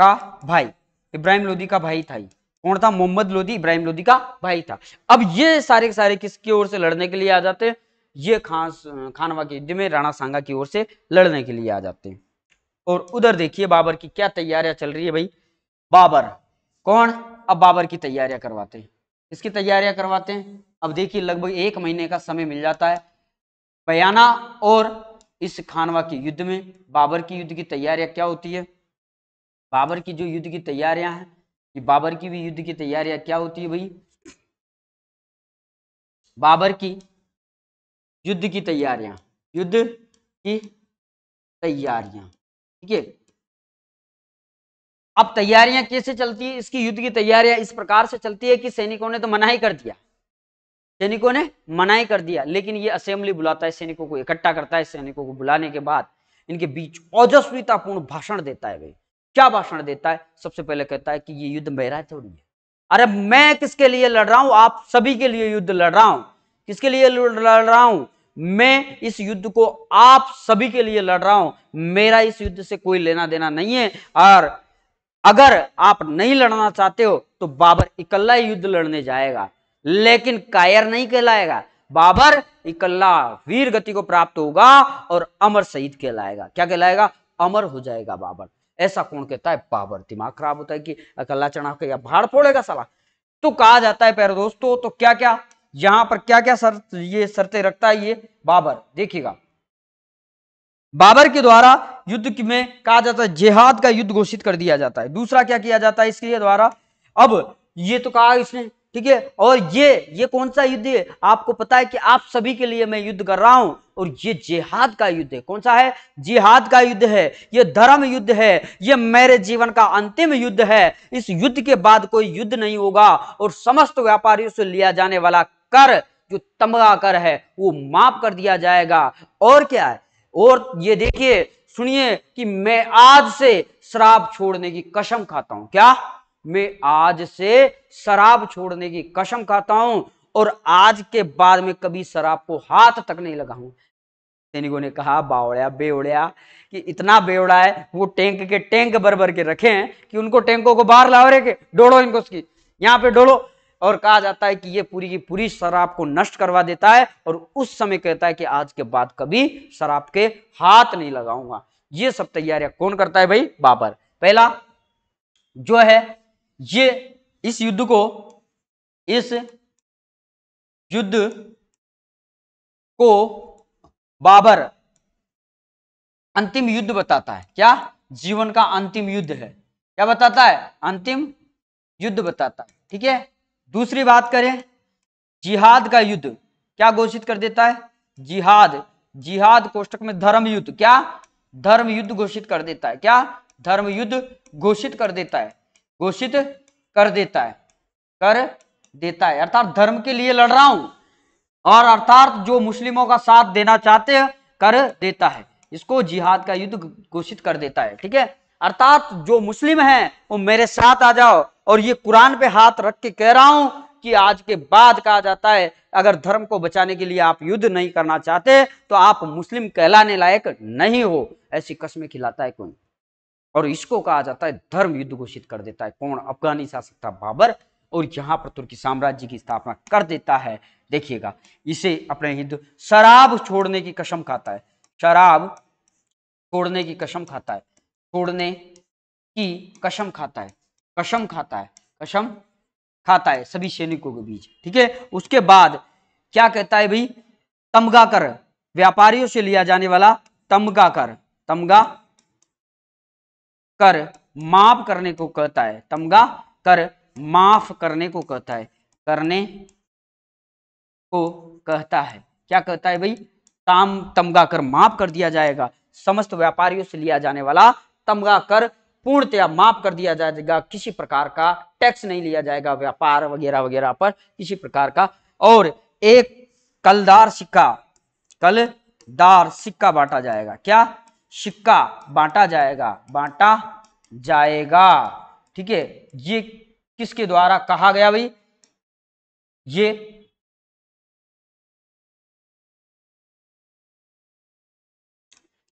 का भाई इब्राहिम लोधी का भाई था कौन था मोहम्मद लोधी इब्राहिम लोधी का भाई था अब ये सारे के सारे किसकी ओर से लड़ने के लिए आ जाते हैं ये खास खानवा के युद्ध में राणा सांगा की ओर से लड़ने के लिए आ जाते हैं और उधर देखिए बाबर की क्या तैयारियां चल रही है भाई बाबर कौन अब बाबर की तैयारियां करवाते हैं इसकी तैयारियां करवाते हैं अब देखिए लगभग एक महीने का समय मिल जाता है बयाना और इस खानवा के युद्ध में बाबर की युद्ध की तैयारियां क्या होती है बाबर की जो युद्ध की तैयारियां हैं कि बाबर की भी युद्ध की तैयारियां क्या होती है भाई बाबर की युद्ध की तैयारियां युद्ध की तैयारियां ठीक है अब तैयारियां कैसे चलती है इसकी युद्ध की तैयारियां इस प्रकार से चलती है कि सैनिकों ने तो मना ही कर दिया सैनिकों ने मना ही कर दिया लेकिन ये असेंबली बुलाता है सैनिकों को इकट्ठा करता है सैनिकों को बुलाने के बाद इनके बीच औजस्वीतापूर्ण भाषण देता है भाई क्या भाषण देता है सबसे पहले कहता है कि ये युद्ध मेरा थोड़ी है अरे मैं किसके लिए लड़ रहा हूं आप सभी के लिए युद्ध लड़ रहा हूं किसके लिए लड़ रहा हूं मैं इस युद्ध को आप सभी के लिए लड़ रहा हूं मेरा इस युद्ध से कोई लेना देना नहीं है और अगर आप नहीं लड़ना चाहते हो तो बाबर इकल्ला युद्ध लड़ने जाएगा लेकिन कायर नहीं कहलाएगा बाबर इकल्ला वीर गति को प्राप्त होगा और अमर शहीद कहलाएगा क्या कहलाएगा अमर हो जाएगा बाबर ऐसा कौन कहता है बाबर दिमाग खराब होता है कि अकल्ला चढ़ा के या भाड़ फोड़ेगा सला तो कहा जाता है पैर दोस्तों तो क्या क्या यहां पर क्या क्या शर्त ये शर्तें रखता है ये बाबर देखिएगा बाबर के द्वारा युद्ध में कहा जाता है जेहाद का युद्ध घोषित कर दिया जाता है दूसरा क्या किया जाता है इसके द्वारा अब ये तो कहा इसने ठीक है और ये ये कौन सा युद्ध है आपको पता है कि आप सभी के लिए मैं युद्ध कर रहा हूं और ये जेहाद का युद्ध है कौन सा है जेहाद का युद्ध है ये धर्म युद्ध है ये मेरे जीवन का अंतिम युद्ध है इस युद्ध के बाद कोई युद्ध नहीं होगा और समस्त व्यापारियों से लिया जाने वाला कर जो तमगा कर है वो माफ कर दिया जाएगा और क्या है और ये देखिए सुनिए कि मैं आज से शराब छोड़ने की कसम खाता हूं क्या मैं आज से शराब छोड़ने की कसम खाता हूं और आज के बाद में कभी शराब को हाथ तक नहीं लगाऊ सैनिकों ने कहा बावड़ा बेवड़या कि इतना बेवड़ा है वो टैंक के टैंक भर भर के रखे हैं कि उनको टैंकों को बाहर लाओ रहे के डोड़ो इनको उसकी यहाँ पे डोड़ो और कहा जाता है कि ये पूरी की पूरी शराब को नष्ट करवा देता है और उस समय कहता है कि आज के बाद कभी शराब के हाथ नहीं लगाऊंगा ये सब तैयारियां कौन करता है भाई बाबर पहला जो है ये इस युद्ध को इस युद्ध को बाबर अंतिम युद्ध बताता है क्या जीवन का अंतिम युद्ध है क्या बताता है अंतिम युद्ध बताता है ठीक है दूसरी बात करें जिहाद का युद्ध क्या घोषित कर देता है जिहाद जिहाद कोष्टक में धर्म युद्ध क्या धर्म युद्ध घोषित कर देता है क्या धर्म युद्ध घोषित कर देता है घोषित कर देता है कर देता है अर्थात धर्म के लिए लड़ रहा हूं और अर्थात जो मुस्लिमों का साथ देना चाहते हैं कर देता है इसको जिहाद का युद्ध घोषित कर देता है ठीक है अर्थात जो मुस्लिम हैं वो मेरे साथ आ जाओ और ये कुरान पे हाथ रख के कह रहा हूं कि आज के बाद कहा जाता है अगर धर्म को बचाने के लिए आप युद्ध नहीं करना चाहते तो आप मुस्लिम कहलाने लायक नहीं हो ऐसी कस्में खिलाता है कौन और इसको कहा जाता है धर्म युद्ध घोषित कर देता है कौन अफगानी शासक था बाबर और यहाँ पर तुर्की साम्राज्य की स्थापना कर देता है देखिएगा इसे अपने हिंदू शराब छोड़ने की कसम खाता है शराब छोड़ने की कसम खाता है छोड़ने की कसम खाता है कसम खाता है कसम खाता है सभी सैनिकों के बीच ठीक है उसके बाद क्या कहता है भाई तमगा कर व्यापारियों से लिया जाने वाला तमगा कर तमगा कर माफ करने को कहता है तमगा कर माफ करने को कहता है करने को कहता है क्या कहता है भाई ताम तमगा कर माफ कर दिया जाएगा समस्त व्यापारियों से लिया जाने वाला तमगा कर पूर्णतया माफ कर दिया जाएगा किसी प्रकार का टैक्स नहीं लिया जाएगा व्यापार वगैरह वगैरह पर किसी प्रकार का और एक कलदार सिक्का कलदार सिक्का बांटा जाएगा क्या सिक्का बांटा जाएगा बांटा जाएगा ठीक है ये किसके द्वारा कहा गया भाई ये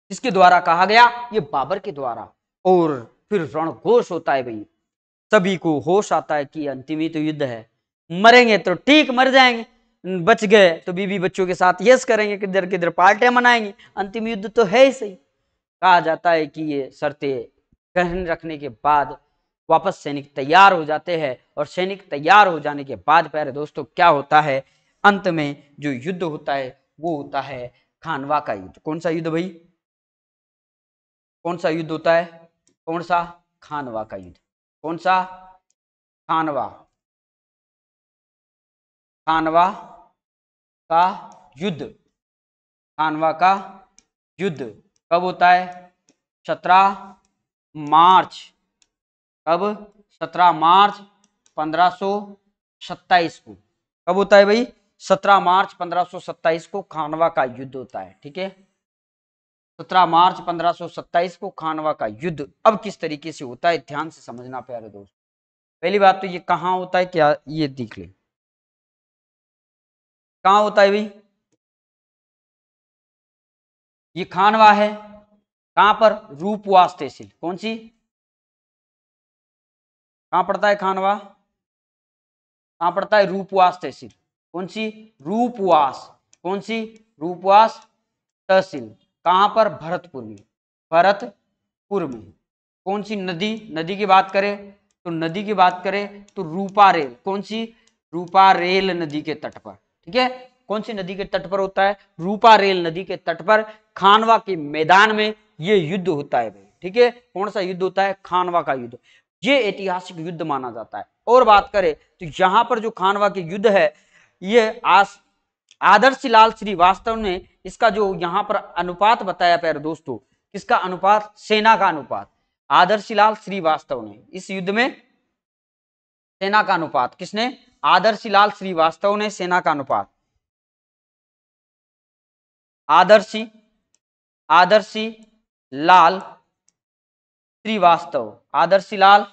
किसके द्वारा कहा गया ये बाबर के द्वारा और फिर रणघोष होता है भाई सभी को होश आता है कि ही तो युद्ध है मरेंगे तो ठीक मर जाएंगे बच गए तो बीबी बच्चों के साथ यश करेंगे किधर किधर पार्टियां मनाएंगे अंतिम युद्ध तो है ही सही कहा जाता है कि ये शर्तें गहन रखने के बाद वापस सैनिक तैयार हो जाते हैं और सैनिक तैयार हो जाने के बाद प्यारे दोस्तों क्या होता है अंत में जो युद्ध होता है वो होता है खानवा का युद्ध कौन सा युद्ध भाई कौन सा युद्ध होता है कौन सा खानवा का युद्ध कौन सा खानवा खानवा का युद्ध खानवा का युद्ध कब होता है सत्रह मार्च कब सत्रह मार्च पंद्रह सो सत्ताईस को कब होता है भाई सत्रह मार्च पंद्रह सो सत्ताईस को खानवा का युद्ध होता है ठीक है सत्रह मार्च 1527 को खानवा का युद्ध अब किस तरीके से होता है ध्यान से समझना प्यारे दोस्त पहली बात तो ये कहाँ होता है क्या ये देख ले कहाँ होता है भाई ये खानवा है कहां पर रूपवास तहसील कौन सी कहां पड़ता है खानवा कहां पड़ता है रूपवास तहसील कौन सी रूपवास कौन सी रूपवास तहसील कहां पर भरतपुर में भरतपुर में कौन सी नदी नदी की बात करें तो नदी की बात करें तो रूपा रेल कौन सी रूपा रेल नदी के तट पर ठीक है कौन सी नदी के तट पर होता है रूपा रेल नदी के तट पर खानवा के मैदान में ये युद्ध होता है भाई ठीक है कौन सा युद्ध होता है खानवा का युद्ध ये ऐतिहासिक युद्ध माना जाता है और बात करें तो यहाँ पर जो खानवा के युद्ध है ये आस आदर्श लाल श्रीवास्तव ने इसका जो यहाँ पर अनुपात बताया पैर दोस्तों किसका अनुपात सेना का अनुपात आदर्शीलाल श्रीवास्तव ने इस युद्ध में सेना का अनुपात किसने आदर्शीलाल श्रीवास्तव ने सेना का अनुपात आदर्शी आदर्शी लाल श्रीवास्तव आदर्शी लाल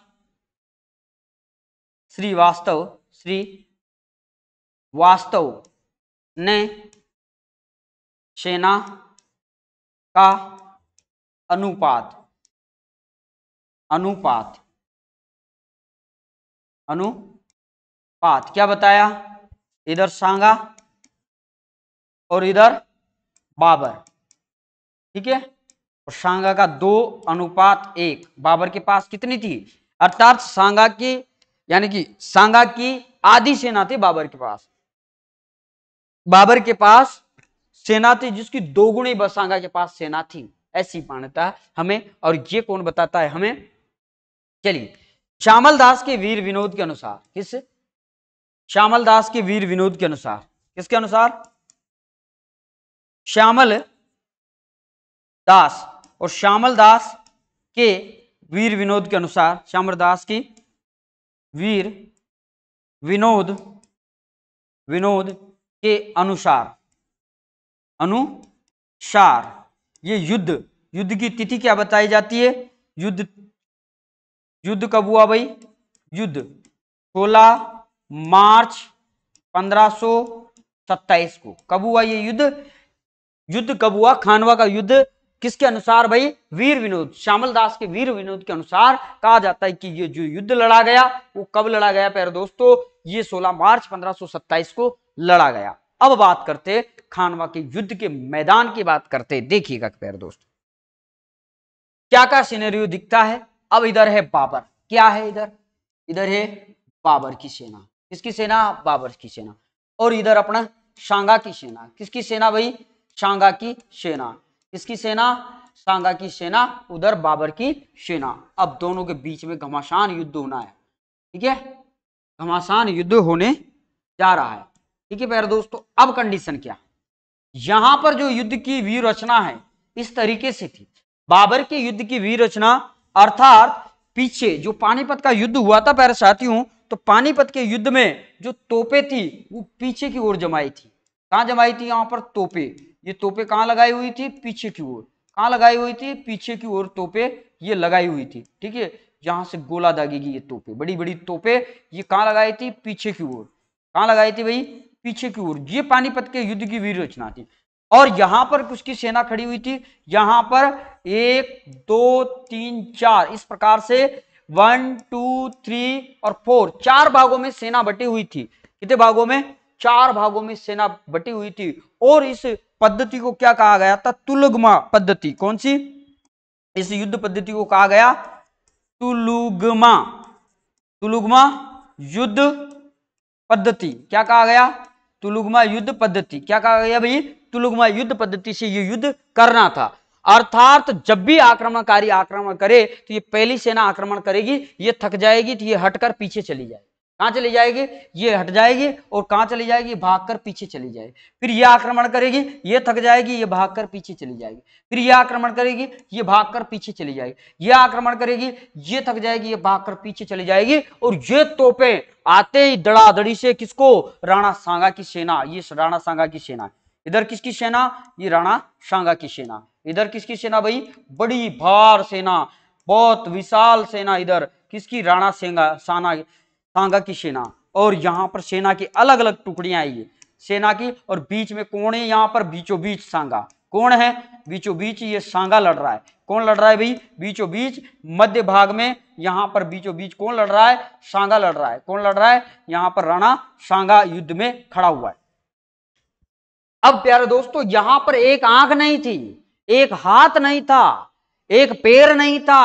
श्रीवास्तव श्री वास्तव ने सेना का अनुपात अनुपात अनुपात क्या बताया इधर सांगा और इधर बाबर ठीक है और सांगा का दो अनुपात एक बाबर के पास कितनी थी अर्थात सांगा की यानी कि सांगा की आधी सेना थी बाबर के पास बाबर के पास सेना थी जिसकी दोगुणी बसांगा के पास सेना थी ऐसी मान्यता हमें और ये कौन बताता है हमें चलिए श्यामल दास के वीर विनोद के अनुसार किस श्यामल दास के वीर विनोद के अनुसार किसके अनुसार श्यामल दास और श्यामल दास के वीर विनोद के अनुसार श्यामल दास की वीर विनोद विनोद के अनुसार अनुसार ये युद्ध युद्ध की तिथि क्या बताई जाती है युद्ध युद्ध कब हुआ भाई युद्ध 16 मार्च 1527 को कब हुआ ये युद्ध युद्ध कब हुआ खानवा का युद्ध किसके अनुसार भाई वीर विनोद श्यामल दास के वीर विनोद के अनुसार कहा जाता है कि ये जो युद्ध लड़ा गया वो कब लड़ा गया प्यारे दोस्तों ये 16 मार्च 1527 को लड़ा गया अब बात करते खानवा के युद्ध के मैदान की बात करते देखिएगा प्यारे दोस्त क्या का सिनेरियो दिखता है अब इधर है बाबर क्या है इधर इधर है बाबर की सेना किसकी सेना बाबर की सेना और इधर अपना शांगा की सेना किसकी सेना भाई शांगा की सेना किसकी सेना सांगा की सेना उधर बाबर की सेना अब दोनों के बीच में घमासान युद्ध होना है ठीक है घमासान युद्ध होने जा रहा है ठीक है प्यारे दोस्तों अब कंडीशन क्या यहां पर जो युद्ध की व्यूह रचना है इस तरीके से थी बाबर के युद्ध की व्यूह रचना अर्थात पीछे जो पानीपत का युद्ध हुआ था प्यारे साथियों तो पानीपत के युद्ध में जो तोपे थी वो पीछे की ओर जमाई थी कहां जमाई थी यहाँ पर तोपे ये तोपे कहाँ लगाई हुई थी पीछे की ओर कहाँ लगाई हुई थी पीछे की ओर तोपे ये लगाई हुई थी ठीक है यहां से गोला दागेगी ये तोपे बड़ी बड़ी तोपे ये कहाँ लगाई थी पीछे की ओर कहाँ लगाई थी भाई पीछे की ओर ये पानीपत के युद्ध की वीर रचना थी और यहां पर कुछ की सेना खड़ी हुई थी यहां पर एक दो तीन चार इस प्रकार से वन टू थ्री और फोर चार भागों में सेना बटी हुई थी कितने भागों में चार भागों में सेना बटी हुई थी और इस पद्धति को क्या कहा गया था तुलुगमा पद्धति कौन सी इस युद्ध पद्धति को कहा गया तुलुगमा तुलुगमा युद्ध पद्धति क्या कहा गया तुलुगमा युद्ध पद्धति क्या कहा गया भाई तुलुगमा युद्ध पद्धति से ये युद्ध करना था अर्थात जब भी आक्रमणकारी आक्रमण करे तो ये पहली सेना आक्रमण करेगी ये थक जाएगी तो ये हटकर पीछे चली जाएगी कहाँ चली जाएगी ये हट जाएगी और कहाँ चली जाएगी भागकर पीछे चली जाएगी फिर ये आक्रमण करेगी ये थक जाएगी ये भागकर पीछे चली जाएगी फिर ये आक्रमण करेगी ये भागकर पीछे चली जाएगी ये आक्रमण करेगी ये थक जाएगी ये भागकर पीछे चली जाएगी और ये तोपे आते ही दड़ाधड़ी से किसको राणा सांगा की सेना ये राणा सांगा की सेना इधर किसकी सेना ये राणा सांगा की सेना इधर किसकी सेना भाई बड़ी भार सेना बहुत विशाल सेना इधर किसकी राणा सेंगा साना सांगा की सेना और यहाँ पर सेना की अलग अलग टुकड़ियां आई है सेना की और बीच में कौन है यहाँ पर बीचों बीच सांगा कौन है बीचों बीच ये सांगा लड़ रहा है कौन लड़ रहा है भाई बीचों बीच मध्य भाग में यहाँ पर बीचों बीच कौन लड़ रहा है सांगा लड़ रहा है कौन लड़ रहा है यहाँ पर राणा सांगा युद्ध में खड़ा हुआ है अब प्यारे दोस्तों यहां पर एक आंख नहीं थी एक हाथ नहीं था एक पैर नहीं था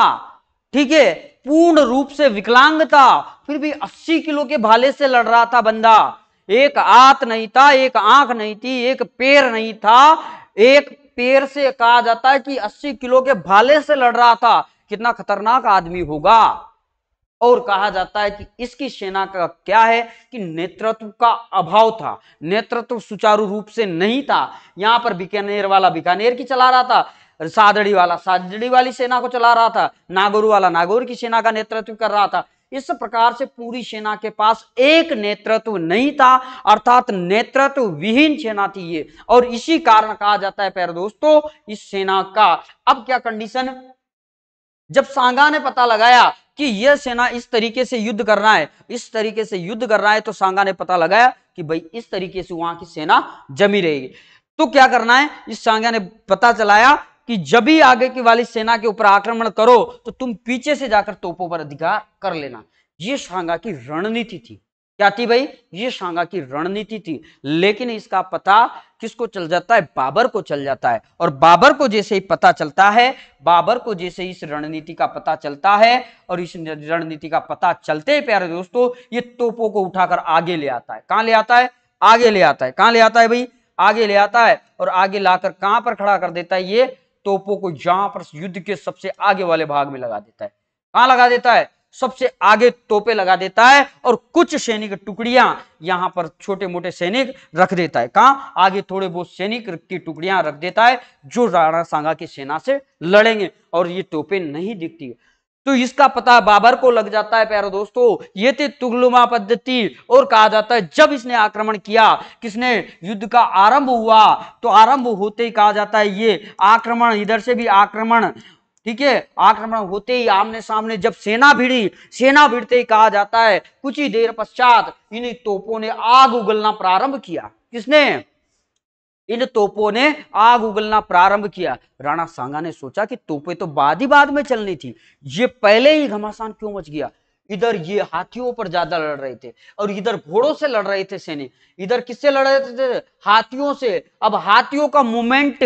ठीक है पूर्ण रूप से विकलांग था फिर भी 80 किलो के भाले से लड़ रहा था बंदा एक आत नहीं था एक आंख नहीं थी एक पैर नहीं था एक पैर से कहा जाता है कि 80 किलो के भाले से लड़ रहा था कितना खतरनाक आदमी होगा और कहा जाता है कि इसकी सेना का क्या है कि नेतृत्व का अभाव था नेतृत्व सुचारू रूप से नहीं था यहां पर बीकानेर वाला बीकानेर की चला रहा था सादड़ी वाला सादड़ी वाली सेना को चला रहा था नागौर वाला नागौर की सेना का नेतृत्व कर रहा था इस प्रकार से पूरी सेना के पास एक नेतृत्व नहीं था अर्थात नेतृत्व विहीन सेना थी ये और इसी कारण कहा जाता है प्यारे दोस्तों इस सेना का अब क्या कंडीशन जब सांगा ने पता लगाया कि यह सेना इस तरीके से युद्ध कर रहा है इस तरीके से युद्ध कर रहा है तो सांगा ने पता लगाया कि भाई इस तरीके से वहां की सेना जमी रहेगी तो क्या करना है इस सांगा ने पता चलाया कि जब भी आगे की वाली सेना के ऊपर आक्रमण करो तो तुम पीछे से जाकर तोपों पर अधिकार कर लेना ये सांगा की रणनीति थी क्या थी भाई ये सांगा की रणनीति थी लेकिन इसका पता किसको चल जाता है बाबर को चल जाता है और बाबर को जैसे ही पता चलता है बाबर को जैसे इस रणनीति का पता चलता है और इस रणनीति का पता चलते ही प्यारे दोस्तों ये तोपों को उठाकर आगे ले आता है कहां ले आता है आगे ले आता है कहां ले आता है भाई आगे ले आता है और आगे लाकर कहां पर खड़ा कर देता है ये तोपों को जहां पर युद्ध के सबसे आगे वाले भाग में लगा देता है कहां लगा देता है सबसे आगे तोपे लगा देता है और कुछ सैनिक टुकड़ियां यहां पर छोटे मोटे सैनिक रख देता है कहा आगे थोड़े बहुत सैनिक की टुकड़ियां रख देता है जो राणा सांगा की सेना से लड़ेंगे और ये तोपे नहीं दिखती तो इसका पता बाबर को लग जाता है प्यारे दोस्तों ये थे तुगलुमा पद्धति और कहा जाता है जब इसने आक्रमण किया किसने युद्ध का आरंभ हुआ तो आरंभ होते ही कहा जाता है ये आक्रमण इधर से भी आक्रमण ठीक है आक्रमण होते ही आमने सामने जब सेना भिड़ी सेना भिड़ते ही कहा जाता है कुछ ही देर पश्चात इन्हीं तोपों ने आग उगलना प्रारंभ किया किसने इन तोपों ने आग उगलना प्रारंभ किया राणा सांगा ने सोचा कि तोपे तो बाद ही बाद में चलनी थी ये पहले ही घमासान क्यों मच गया इधर ये हाथियों पर ज्यादा लड़ रहे थे और इधर घोड़ों से लड़ रहे थे सैनिक इधर किससे लड़ रहे थे हाथियों से अब हाथियों का मूवमेंट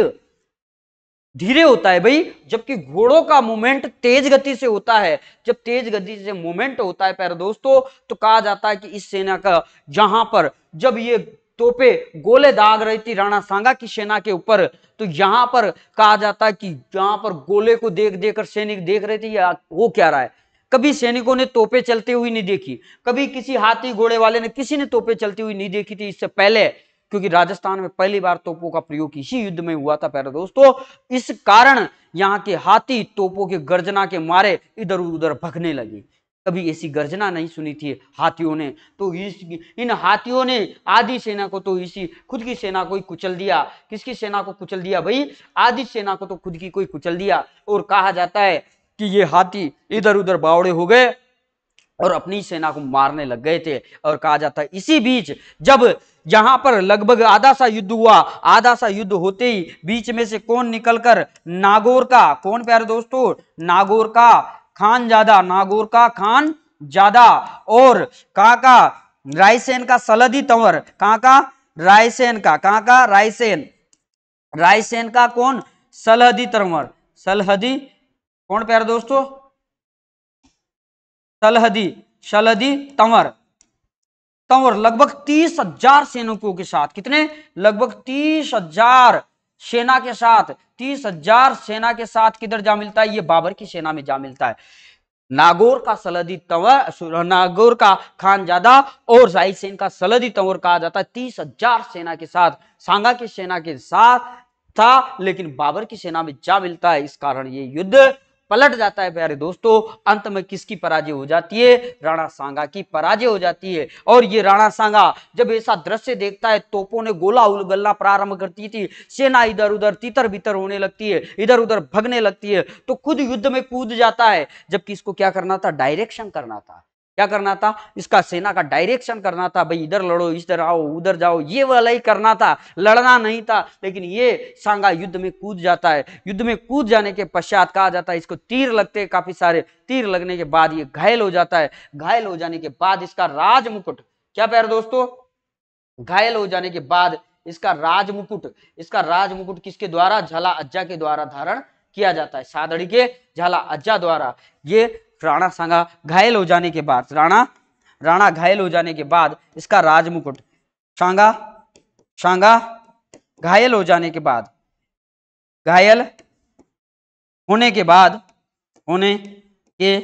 धीरे होता है भाई जबकि घोड़ों का मूवमेंट तेज गति से होता है जब तेज गति से मूवमेंट होता है पैर दोस्तों तो कहा जाता है कि इस सेना का जहां पर जब ये तोपे गोले दाग रही थी राणा सांगा की सेना के ऊपर तो यहां पर कहा जाता है कि यहां पर गोले को देख देख कर सैनिक देख रहे थे या वो क्या रहा है कभी सैनिकों ने तोपे चलते हुई नहीं देखी कभी किसी हाथी घोड़े वाले ने किसी ने तोपे चलती हुई नहीं देखी थी इससे पहले क्योंकि राजस्थान में पहली बार तोपों का प्रयोग इसी युद्ध में हुआ था पहले दोस्तों इस कारण यहाँ के हाथी तोपों के गर्जना के मारे इधर उधर भगने लगी कभी ऐसी गर्जना नहीं सुनी थी हाथियों ने तो इस इन हाथियों ने आदि सेना को तो इसी खुद की सेना को ही कुचल दिया किसकी सेना को कुचल दिया भाई आदि सेना को तो खुद की कोई कुचल दिया और कहा जाता है कि ये हाथी इधर उधर बावड़े हो गए और अपनी सेना को मारने लग गए थे और कहा जाता है इसी बीच जब यहां पर लगभग आधा सा युद्ध हुआ आधा सा युद्ध होते ही बीच में से कौन निकलकर नागौर का कौन प्यारे दोस्तों नागौर का खान ज्यादा नागौर का खान ज्यादा और कहा का रायसेन का सलदी तंवर कहा का रायसेन का कहा का रायसेन रायसेन का कौन सलहदी तंवर सलहदी कौन प्यार दोस्तों सलहदी सलहदी तंवर तंवर लगभग तीस हजार सैनिकों के साथ कितने लगभग तीस हजार सेना के साथ तीस हजार सेना के साथ किधर जा मिलता है ये बाबर की सेना में जा मिलता है नागौर का सलदी तंवर नागौर का खान जादा और जाहिर सेन का सलदी तंवर कहा जाता है तीस हजार सेना के साथ सांगा की सेना के साथ था लेकिन बाबर की सेना में जा मिलता है इस कारण ये युद्ध पलट जाता है प्यारे दोस्तों अंत में किसकी पराजय हो जाती है राणा सांगा की पराजय हो जाती है और ये राणा सांगा जब ऐसा दृश्य देखता है तोपों ने गोला उलगलना प्रारंभ करती थी सेना इधर उधर तितर बितर होने लगती है इधर उधर भगने लगती है तो खुद युद्ध में कूद जाता है जबकि इसको क्या करना था डायरेक्शन करना था क्या करना था इसका सेना का डायरेक्शन करना था भाई इधर लड़ो इस आओ उधर जाओ ये वाला ही करना था लड़ना नहीं था लेकिन ये सांगा युद्ध में कूद जाता है युद्ध में कूद जाने के पश्चात कहा जाता है इसको तीर लगते हैं काफी सारे तीर लगने के बाद ये घायल हो जाता है घायल हो जाने के बाद इसका राज मुकुट क्या प्यार दोस्तों घायल हो जाने के बाद इसका राज मुकुट इसका राज मुकुट किसके द्वारा झला अज्जा के द्वारा धारण किया जाता है सादड़ी के झाला अज्जा द्वारा ये राणा सांगा घायल हो जाने के बाद राणा राणा घायल हो जाने के बाद इसका राजमुकुट सांगा सांगा घायल हो जाने के बाद घायल होने के बाद होने के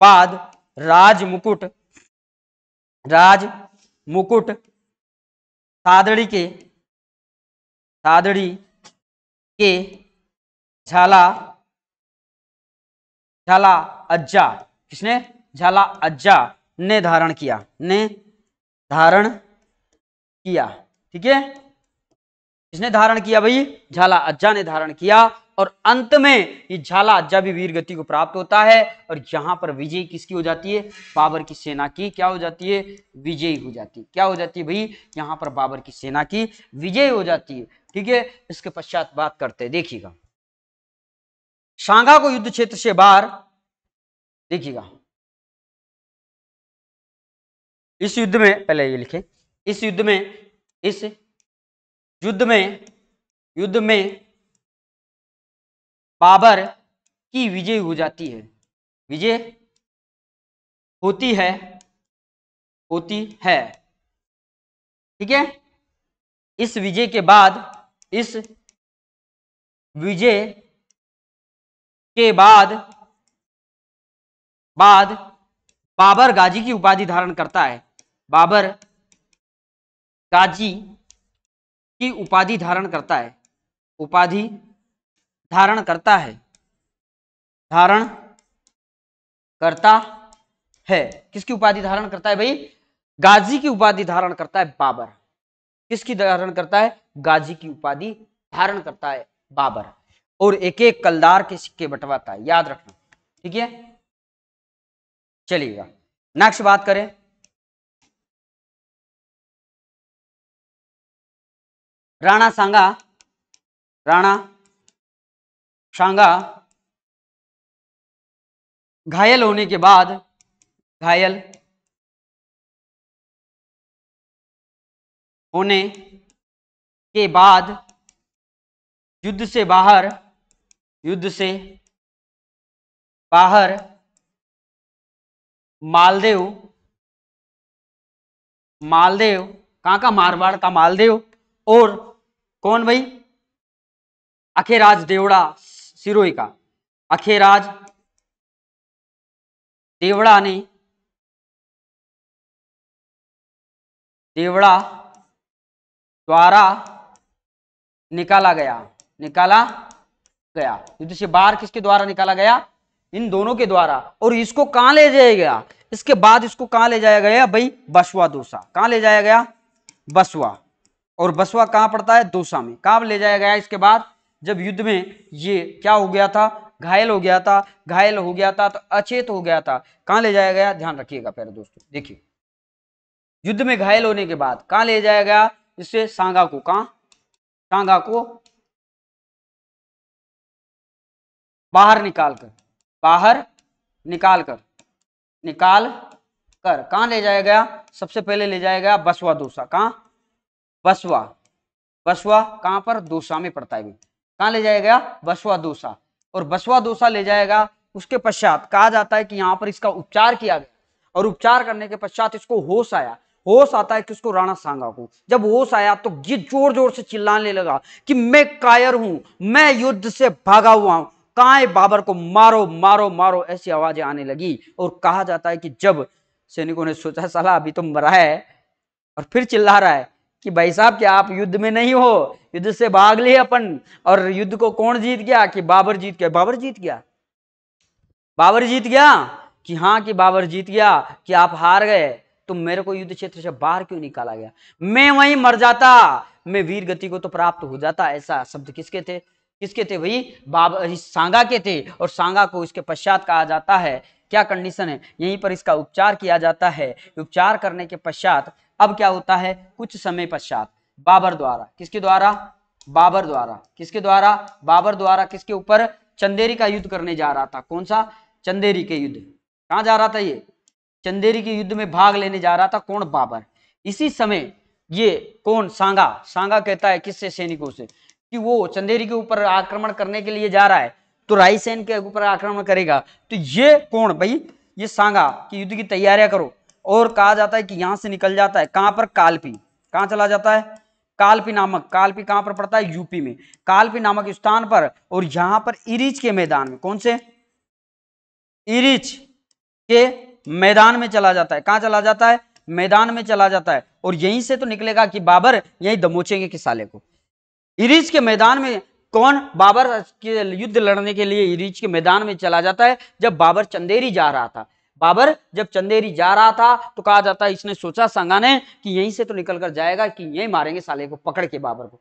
बाद राजमुकुट राज मुकुट सादड़ी के सादड़ी के झाला झाला अज्जा किसने झाला अज्जा ने धारण किया ने धारण किया ठीक है किसने धारण किया भाई झाला अज्जा ने धारण किया और अंत में ये झाला अज्जा भी वीर गति को प्राप्त होता है और यहां पर विजय किसकी हो जाती है बाबर की सेना की क्या हो जाती है विजयी हो जाती है क्या हो जाती है भाई यहां पर बाबर की सेना की विजय हो जाती है ठीक है इसके पश्चात बात करते देखिएगा सांगा को युद्ध क्षेत्र से बाहर देखिएगा इस युद्ध में पहले ये लिखे इस युद्ध में इस युद्ध में युद्ध में बाबर की विजय हो जाती है विजय होती है होती है ठीक है इस विजय के बाद इस विजय के बाद बाद बाबर गाजी की उपाधि धारण करता है बाबर गाजी की उपाधि धारण करता है उपाधि धारण करता है धारण करता है किसकी उपाधि धारण करता है भाई गाजी की उपाधि धारण करता है बाबर किसकी धारण करता है गाजी की उपाधि धारण करता है बाबर और एक एक कलदार के सिक्के बटवाता है याद रखना ठीक है चलिएगा नेक्स्ट बात करें राणा सांगा राणा सांगा घायल होने के बाद घायल होने के बाद युद्ध से बाहर युद्ध से बाहर मालदेव मालदेव कहाँ का मारवाड़ का मालदेव और कौन भाई अखेराज देवड़ा सिरोही का अखेराज देवड़ा ने देवड़ा द्वारा निकाला गया निकाला गया युद्ध से बाहर किसके द्वारा निकाला गया इन दोनों के द्वारा और इसको कहां ले जाया गया इसके बाद इसको कहां ले जाया गया भाई बसवा दोसा कहां ले जाया गया बसवा और बसवा कहाँ पड़ता है दोसा में कहां ले जाया गया इसके बाद जब युद्ध में ये क्या हो गया था घायल हो गया था घायल हो गया था तो अचेत हो गया था कहां ले जाया गया ध्यान रखिएगा प्यारे दोस्तों देखिए युद्ध में घायल होने के बाद कहां ले जाया गया इससे सांगा को कहा सांगा को बाहर निकालकर बाहर निकाल कर निकाल कर कहाँ ले जाया गया सबसे पहले ले जाया गया बसवा दूसरा कहाँ बसवा बसवा कहाँ पर दूसरा में पड़ता है कहाँ ले जाया गया बसवा दूसरा और बसवा दूसरा ले जाएगा उसके पश्चात कहा जाता है कि यहाँ पर इसका उपचार किया गया और उपचार करने के पश्चात इसको होश आया होश आता है कि उसको राणा सांगा को जब होश आया तो ये जोर जोर से चिल्लाने लगा कि मैं कायर हूं मैं युद्ध से भागा हुआ हूं काय बाबर को मारो मारो मारो ऐसी आवाजें आने लगी और कहा जाता है कि जब सैनिकों ने सोचा सलाह अभी तो मरा है और फिर चिल्ला रहा है कि भाई साहब क्या आप युद्ध में नहीं हो युद्ध से भाग लिए अपन और युद्ध को कौन जीत गया कि बाबर जीत गया बाबर जीत गया बाबर जीत गया कि हाँ कि बाबर जीत गया कि आप हार गए तो मेरे को युद्ध क्षेत्र से बाहर क्यों निकाला गया मैं वहीं मर जाता मैं वीर गति को तो प्राप्त हो जाता ऐसा शब्द किसके थे किसके थे भाई बाबा सांगा के थे और सांगा को इसके पश्चात कहा जाता है क्या कंडीशन है यहीं पर इसका उपचार किया जाता है उपचार करने के पश्चात अब क्या होता है कुछ समय पश्चात बाबर द्वारा किसके द्वारा बाबर द्वारा किसके द्वारा बाबर द्वारा किसके ऊपर चंदेरी का युद्ध करने जा रहा था कौन सा चंदेरी के युद्ध कहाँ जा रहा था ये चंदेरी के युद्ध में भाग लेने जा रहा था कौन बाबर इसी समय ये कौन सांगा सांगा कहता है किससे सैनिकों से कि वो चंदेरी के ऊपर आक्रमण करने के लिए जा रहा है तो रायसेन के ऊपर आक्रमण करेगा तो ये कौन भाई ये सांगा कि युद्ध की तैयारियां करो और कहा जाता है कि यहां से निकल जाता है कहां पर कालपी कहां चला जाता है कालपी नामक कालपी कहां पर पड़ता है यूपी में कालपी नामक स्थान पर और यहां पर इरीच के मैदान में कौन से इरीच के मैदान में चला जाता है कहां चला जाता है मैदान में चला जाता है और यहीं से तो निकलेगा कि बाबर यही दमोचेंगे किसाले को इरीज के मैदान में कौन बाबर के युद्ध लड़ने के लिए इरीज के मैदान में चला जाता है जब बाबर चंदेरी जा रहा था बाबर जब चंदेरी जा रहा था तो कहा जाता है इसने सोचा संगा ने कि यहीं से तो निकल कर जाएगा कि यही मारेंगे साले को पकड़ के बाबर को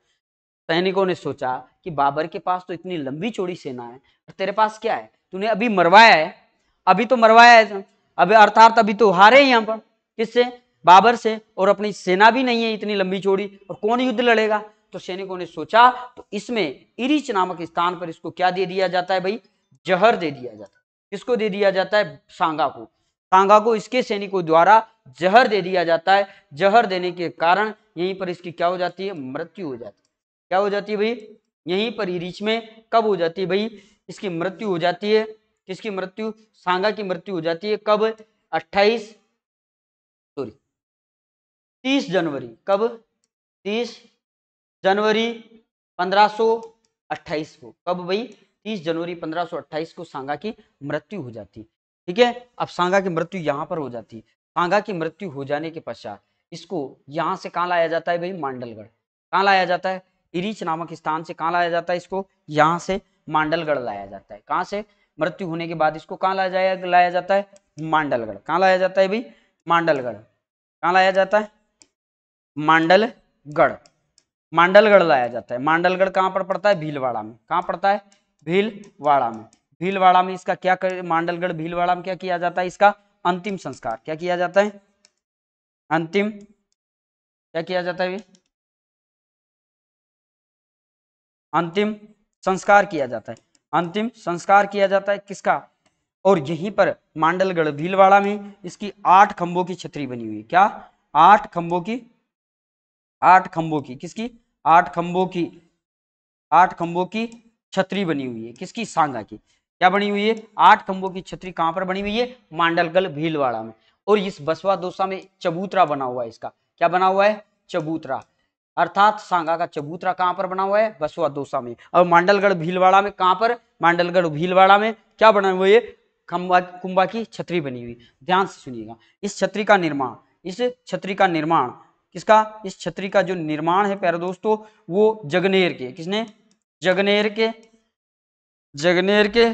सैनिकों ने सोचा कि बाबर के पास तो इतनी लंबी चौड़ी सेना है और तेरे पास क्या है तूने अभी मरवाया है अभी तो मरवाया है अभी अर्थात अभी तो हारे यहाँ पर किससे बाबर से और अपनी सेना भी नहीं है इतनी लंबी चौड़ी और कौन युद्ध लड़ेगा तो सैनिकों ने सोचा तो इसमें इरिच नामक स्थान पर इसको क्या दे दिया जाता है भाई जहर दे दिया जाता है किसको दे दिया जाता है सांगा को सांगा को इसके सैनिकों द्वारा जहर दे दिया जाता है जहर देने के कारण यहीं पर इसकी क्या हो जाती है मृत्यु हो जाती है क्या हो जाती है भाई यहीं पर इरिच में कब हो जाती है भाई इसकी मृत्यु हो जाती है किसकी मृत्यु सांगा की मृत्यु हो जाती है कब अट्ठाईस सॉरी तीस जनवरी कब तीस जनवरी 1528 को कब भाई 30 जनवरी 1528 को सांगा की मृत्यु हो जाती ठीक है अब सांगा की मृत्यु यहाँ पर हो जाती सांगा की मृत्यु हो जाने के पश्चात इसको यहाँ से कहाँ लाया जाता है भाई मांडलगढ़ कहाँ लाया जाता है इरीच नामक स्थान से कहाँ लाया जाता है इसको यहाँ से मांडलगढ़ लाया जाता है कहाँ से मृत्यु होने के बाद इसको कहाँ लाया जाया लाया जाता है मांडलगढ़ कहाँ लाया जाता है भाई मांडलगढ़ कहाँ लाया जाता है मांडलगढ़ मांडलगढ़ लाया जाता है मांडलगढ़ कहाँ पर पड़ता है भीलवाड़ा में कहाँ पड़ता है भीलवाड़ा में भीलवाड़ा में इसका क्या कर मांडलगढ़ भीलवाड़ा में क्या किया जाता है इसका अंतिम संस्कार क्या किया जाता है अंतिम क्या किया जाता है अंतिम संस्कार किया जाता है अंतिम संस्कार किया जाता है किसका और यहीं पर मांडलगढ़ भीलवाड़ा में इसकी आठ खंभों की छतरी बनी हुई क्या आठ खंभों की आठ खंबों की किसकी आठ खंबों की आठ खंबों की छतरी बनी हुई है किसकी सांगा की क्या बनी हुई है आठ खंबों की छतरी कहां पर बनी हुई है मांडलगल भीलवाड़ा में और इस बसवा दोसा में चबूतरा बना हुआ है इसका क्या बना हुआ है चबूतरा अर्थात सांगा का चबूतरा कहां पर बना हुआ है बसवा दोसा में और मांडलगढ़ भीलवाड़ा में कहां पर मांडलगढ़ भीलवाड़ा में क्या बना हुआ है खंबा कुंबा की छतरी बनी हुई ध्यान से सुनिएगा इस छतरी का निर्माण इस छतरी का निर्माण किसका इस छतरी का जो निर्माण है प्यारे दोस्तों वो जगनेर के किसने जगनेर के जगनेर के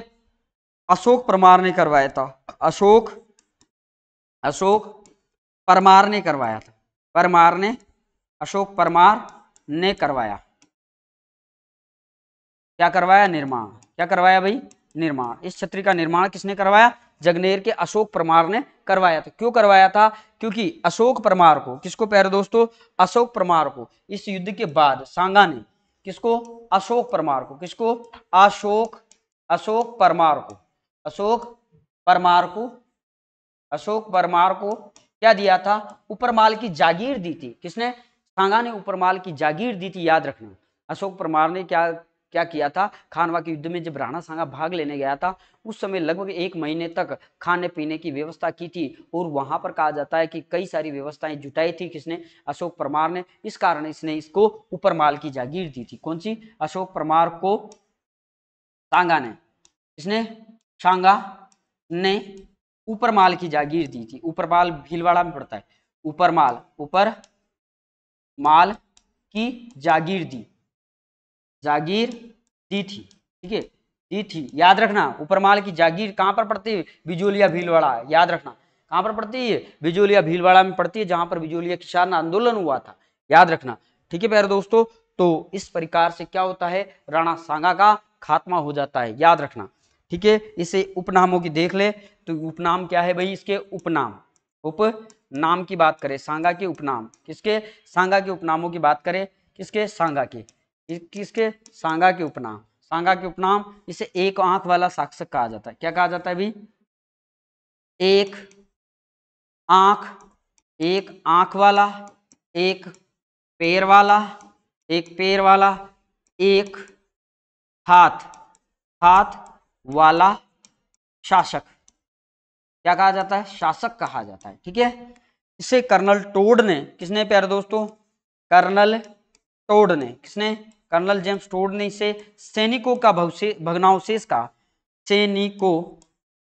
अशोक परमार ने करवाया था अशोक अशोक परमार ने करवाया था परमार ने अशोक परमार ने करवाया क्या करवाया निर्माण क्या करवाया भाई निर्माण इस छतरी का निर्माण किसने करवाया जगनेर के अशोक परमार ने करवाया था क्यों करवाया था क्योंकि अशोक परमार को किसको प्यारे दोस्तों अशोक परमार को इस युद्ध के बाद सांगा ने किसको अशोक परमार को किसको अशोक अशोक परमार को अशोक परमार को अशोक परमार को क्या दिया था उपरमाल की जागीर दी थी किसने सांगा ने उपरमाल की जागीर दी थी याद रखना अशोक परमार ने क्या क्या किया था खानवा के युद्ध में जब राणा सांगा भाग लेने गया था उस समय लगभग एक महीने तक खाने पीने की व्यवस्था की थी और वहां पर कहा जाता है कि कई सारी व्यवस्थाएं जुटाई थी किसने अशोक परमार ने इस कारण इसने इसको उपरमाल की जागीर दी थी कौन सी अशोक परमार को सांगा ने इसने सांगा ने ऊपरमाल की जागीर दी थी ऊपरमाल भीलवाड़ा में पड़ता है ऊपरमाल ऊपर माल की जागीर दी जागीर थी ठीक है थी याद रखना उपरमाल की जागीर कहाँ पर पड़ती है बिजोलिया भीलवाड़ा याद रखना कहाँ पर पड़ती है बिजोलिया भीलवाड़ा में पड़ती है जहाँ पर बिजोलिया किसान आंदोलन हुआ था याद रखना ठीक है प्यारे दोस्तों तो इस प्रकार से क्या होता है राणा सांगा का खात्मा हो जाता है याद रखना ठीक है इसे उपनामों की देख ले तो उपनाम क्या है भाई इसके उपनाम उप नाम की बात करें सांगा के उपनाम किसके सांगा के उपनामों की बात करें किसके सांगा के किसके सांगा के उपनाम सांगा के उपनाम इसे एक आंख वाला साक्षक कहा जाता है क्या कहा जाता है अभी एक आंख एक आंख वाला एक पैर वाला एक पैर वाला एक हाथ हाथ वाला शासक क्या कहा जाता है शासक कहा जाता है ठीक है इसे कर्नल टोड ने किसने प्यारे दोस्तों कर्नल टोड ने किसने कर्नल जेम्स टोड ने इसे सैनिकों का भग्नावशेष का सैनिकों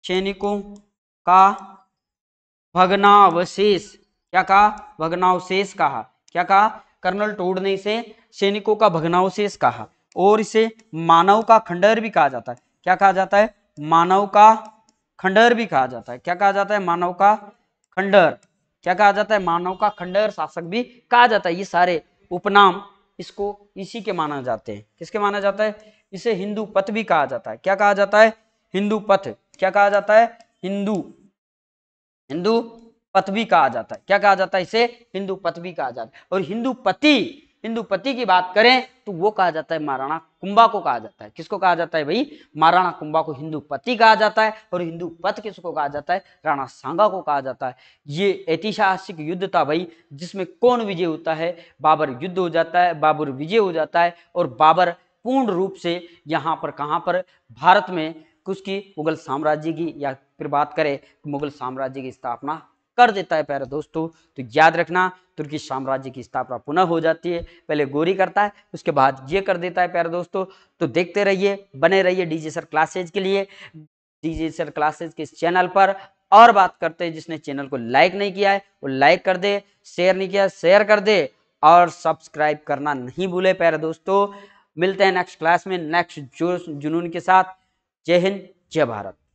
सैनिकों का भग्नावशेष क्या कहा भग्नावशेष कहा क्या कहा कर्नल टोड ने इसे सैनिकों का भग्नावशेष कहा और इसे मानव का खंडहर भी कहा जाता है क्या कहा जाता है मानव का खंडहर भी कहा जाता है क्या कहा जाता है मानव का खंडहर क्या कहा जाता है मानव का खंडहर शासक भी कहा जाता है ये सारे उपनाम इसको इसी के माना जाते हैं किसके माना जाता है इसे हिंदू पथ भी कहा जाता है क्या कहा जाता है हिंदू पथ क्या कहा जाता है हिंदू हिंदू पथ भी कहा जाता है क्या कहा जाता है इसे हिंदू पथ भी कहा जाता है और हिंदू पति इंदुपति की बात करें तो वो कहा जाता है महाराणा कुंभा को कहा जाता है किसको कहा जाता है भाई महाराणा कुंभा को हिंदुपति कहा जाता है और हिंदुपत किसको कहा जाता है राणा सांगा को कहा जाता है ये ऐतिहासिक युद्ध था भाई जिसमें कौन विजय होता है बाबर युद्ध हो जाता है बाबर विजय हो जाता है और बाबर पूर्ण रूप से यहाँ पर कहाँ पर भारत में कुछ की मुगल साम्राज्य की या फिर बात करें तो मुगल साम्राज्य की स्थापना कर देता है प्यारे दोस्तों तो याद रखना तुर्की साम्राज्य की स्थापना पुनः हो जाती है पहले गोरी करता है उसके बाद ये कर देता है प्यारे दोस्तों तो देखते रहिए बने रहिए डीजे सर क्लासेज के लिए डीजे सर क्लासेज के इस चैनल पर और बात करते हैं जिसने चैनल को लाइक नहीं किया है वो लाइक कर दे शेयर नहीं किया शेयर कर दे और सब्सक्राइब करना नहीं भूले प्यारे दोस्तों मिलते हैं नेक्स्ट क्लास में नेक्स्ट जो जुनून के साथ जय हिंद जय भारत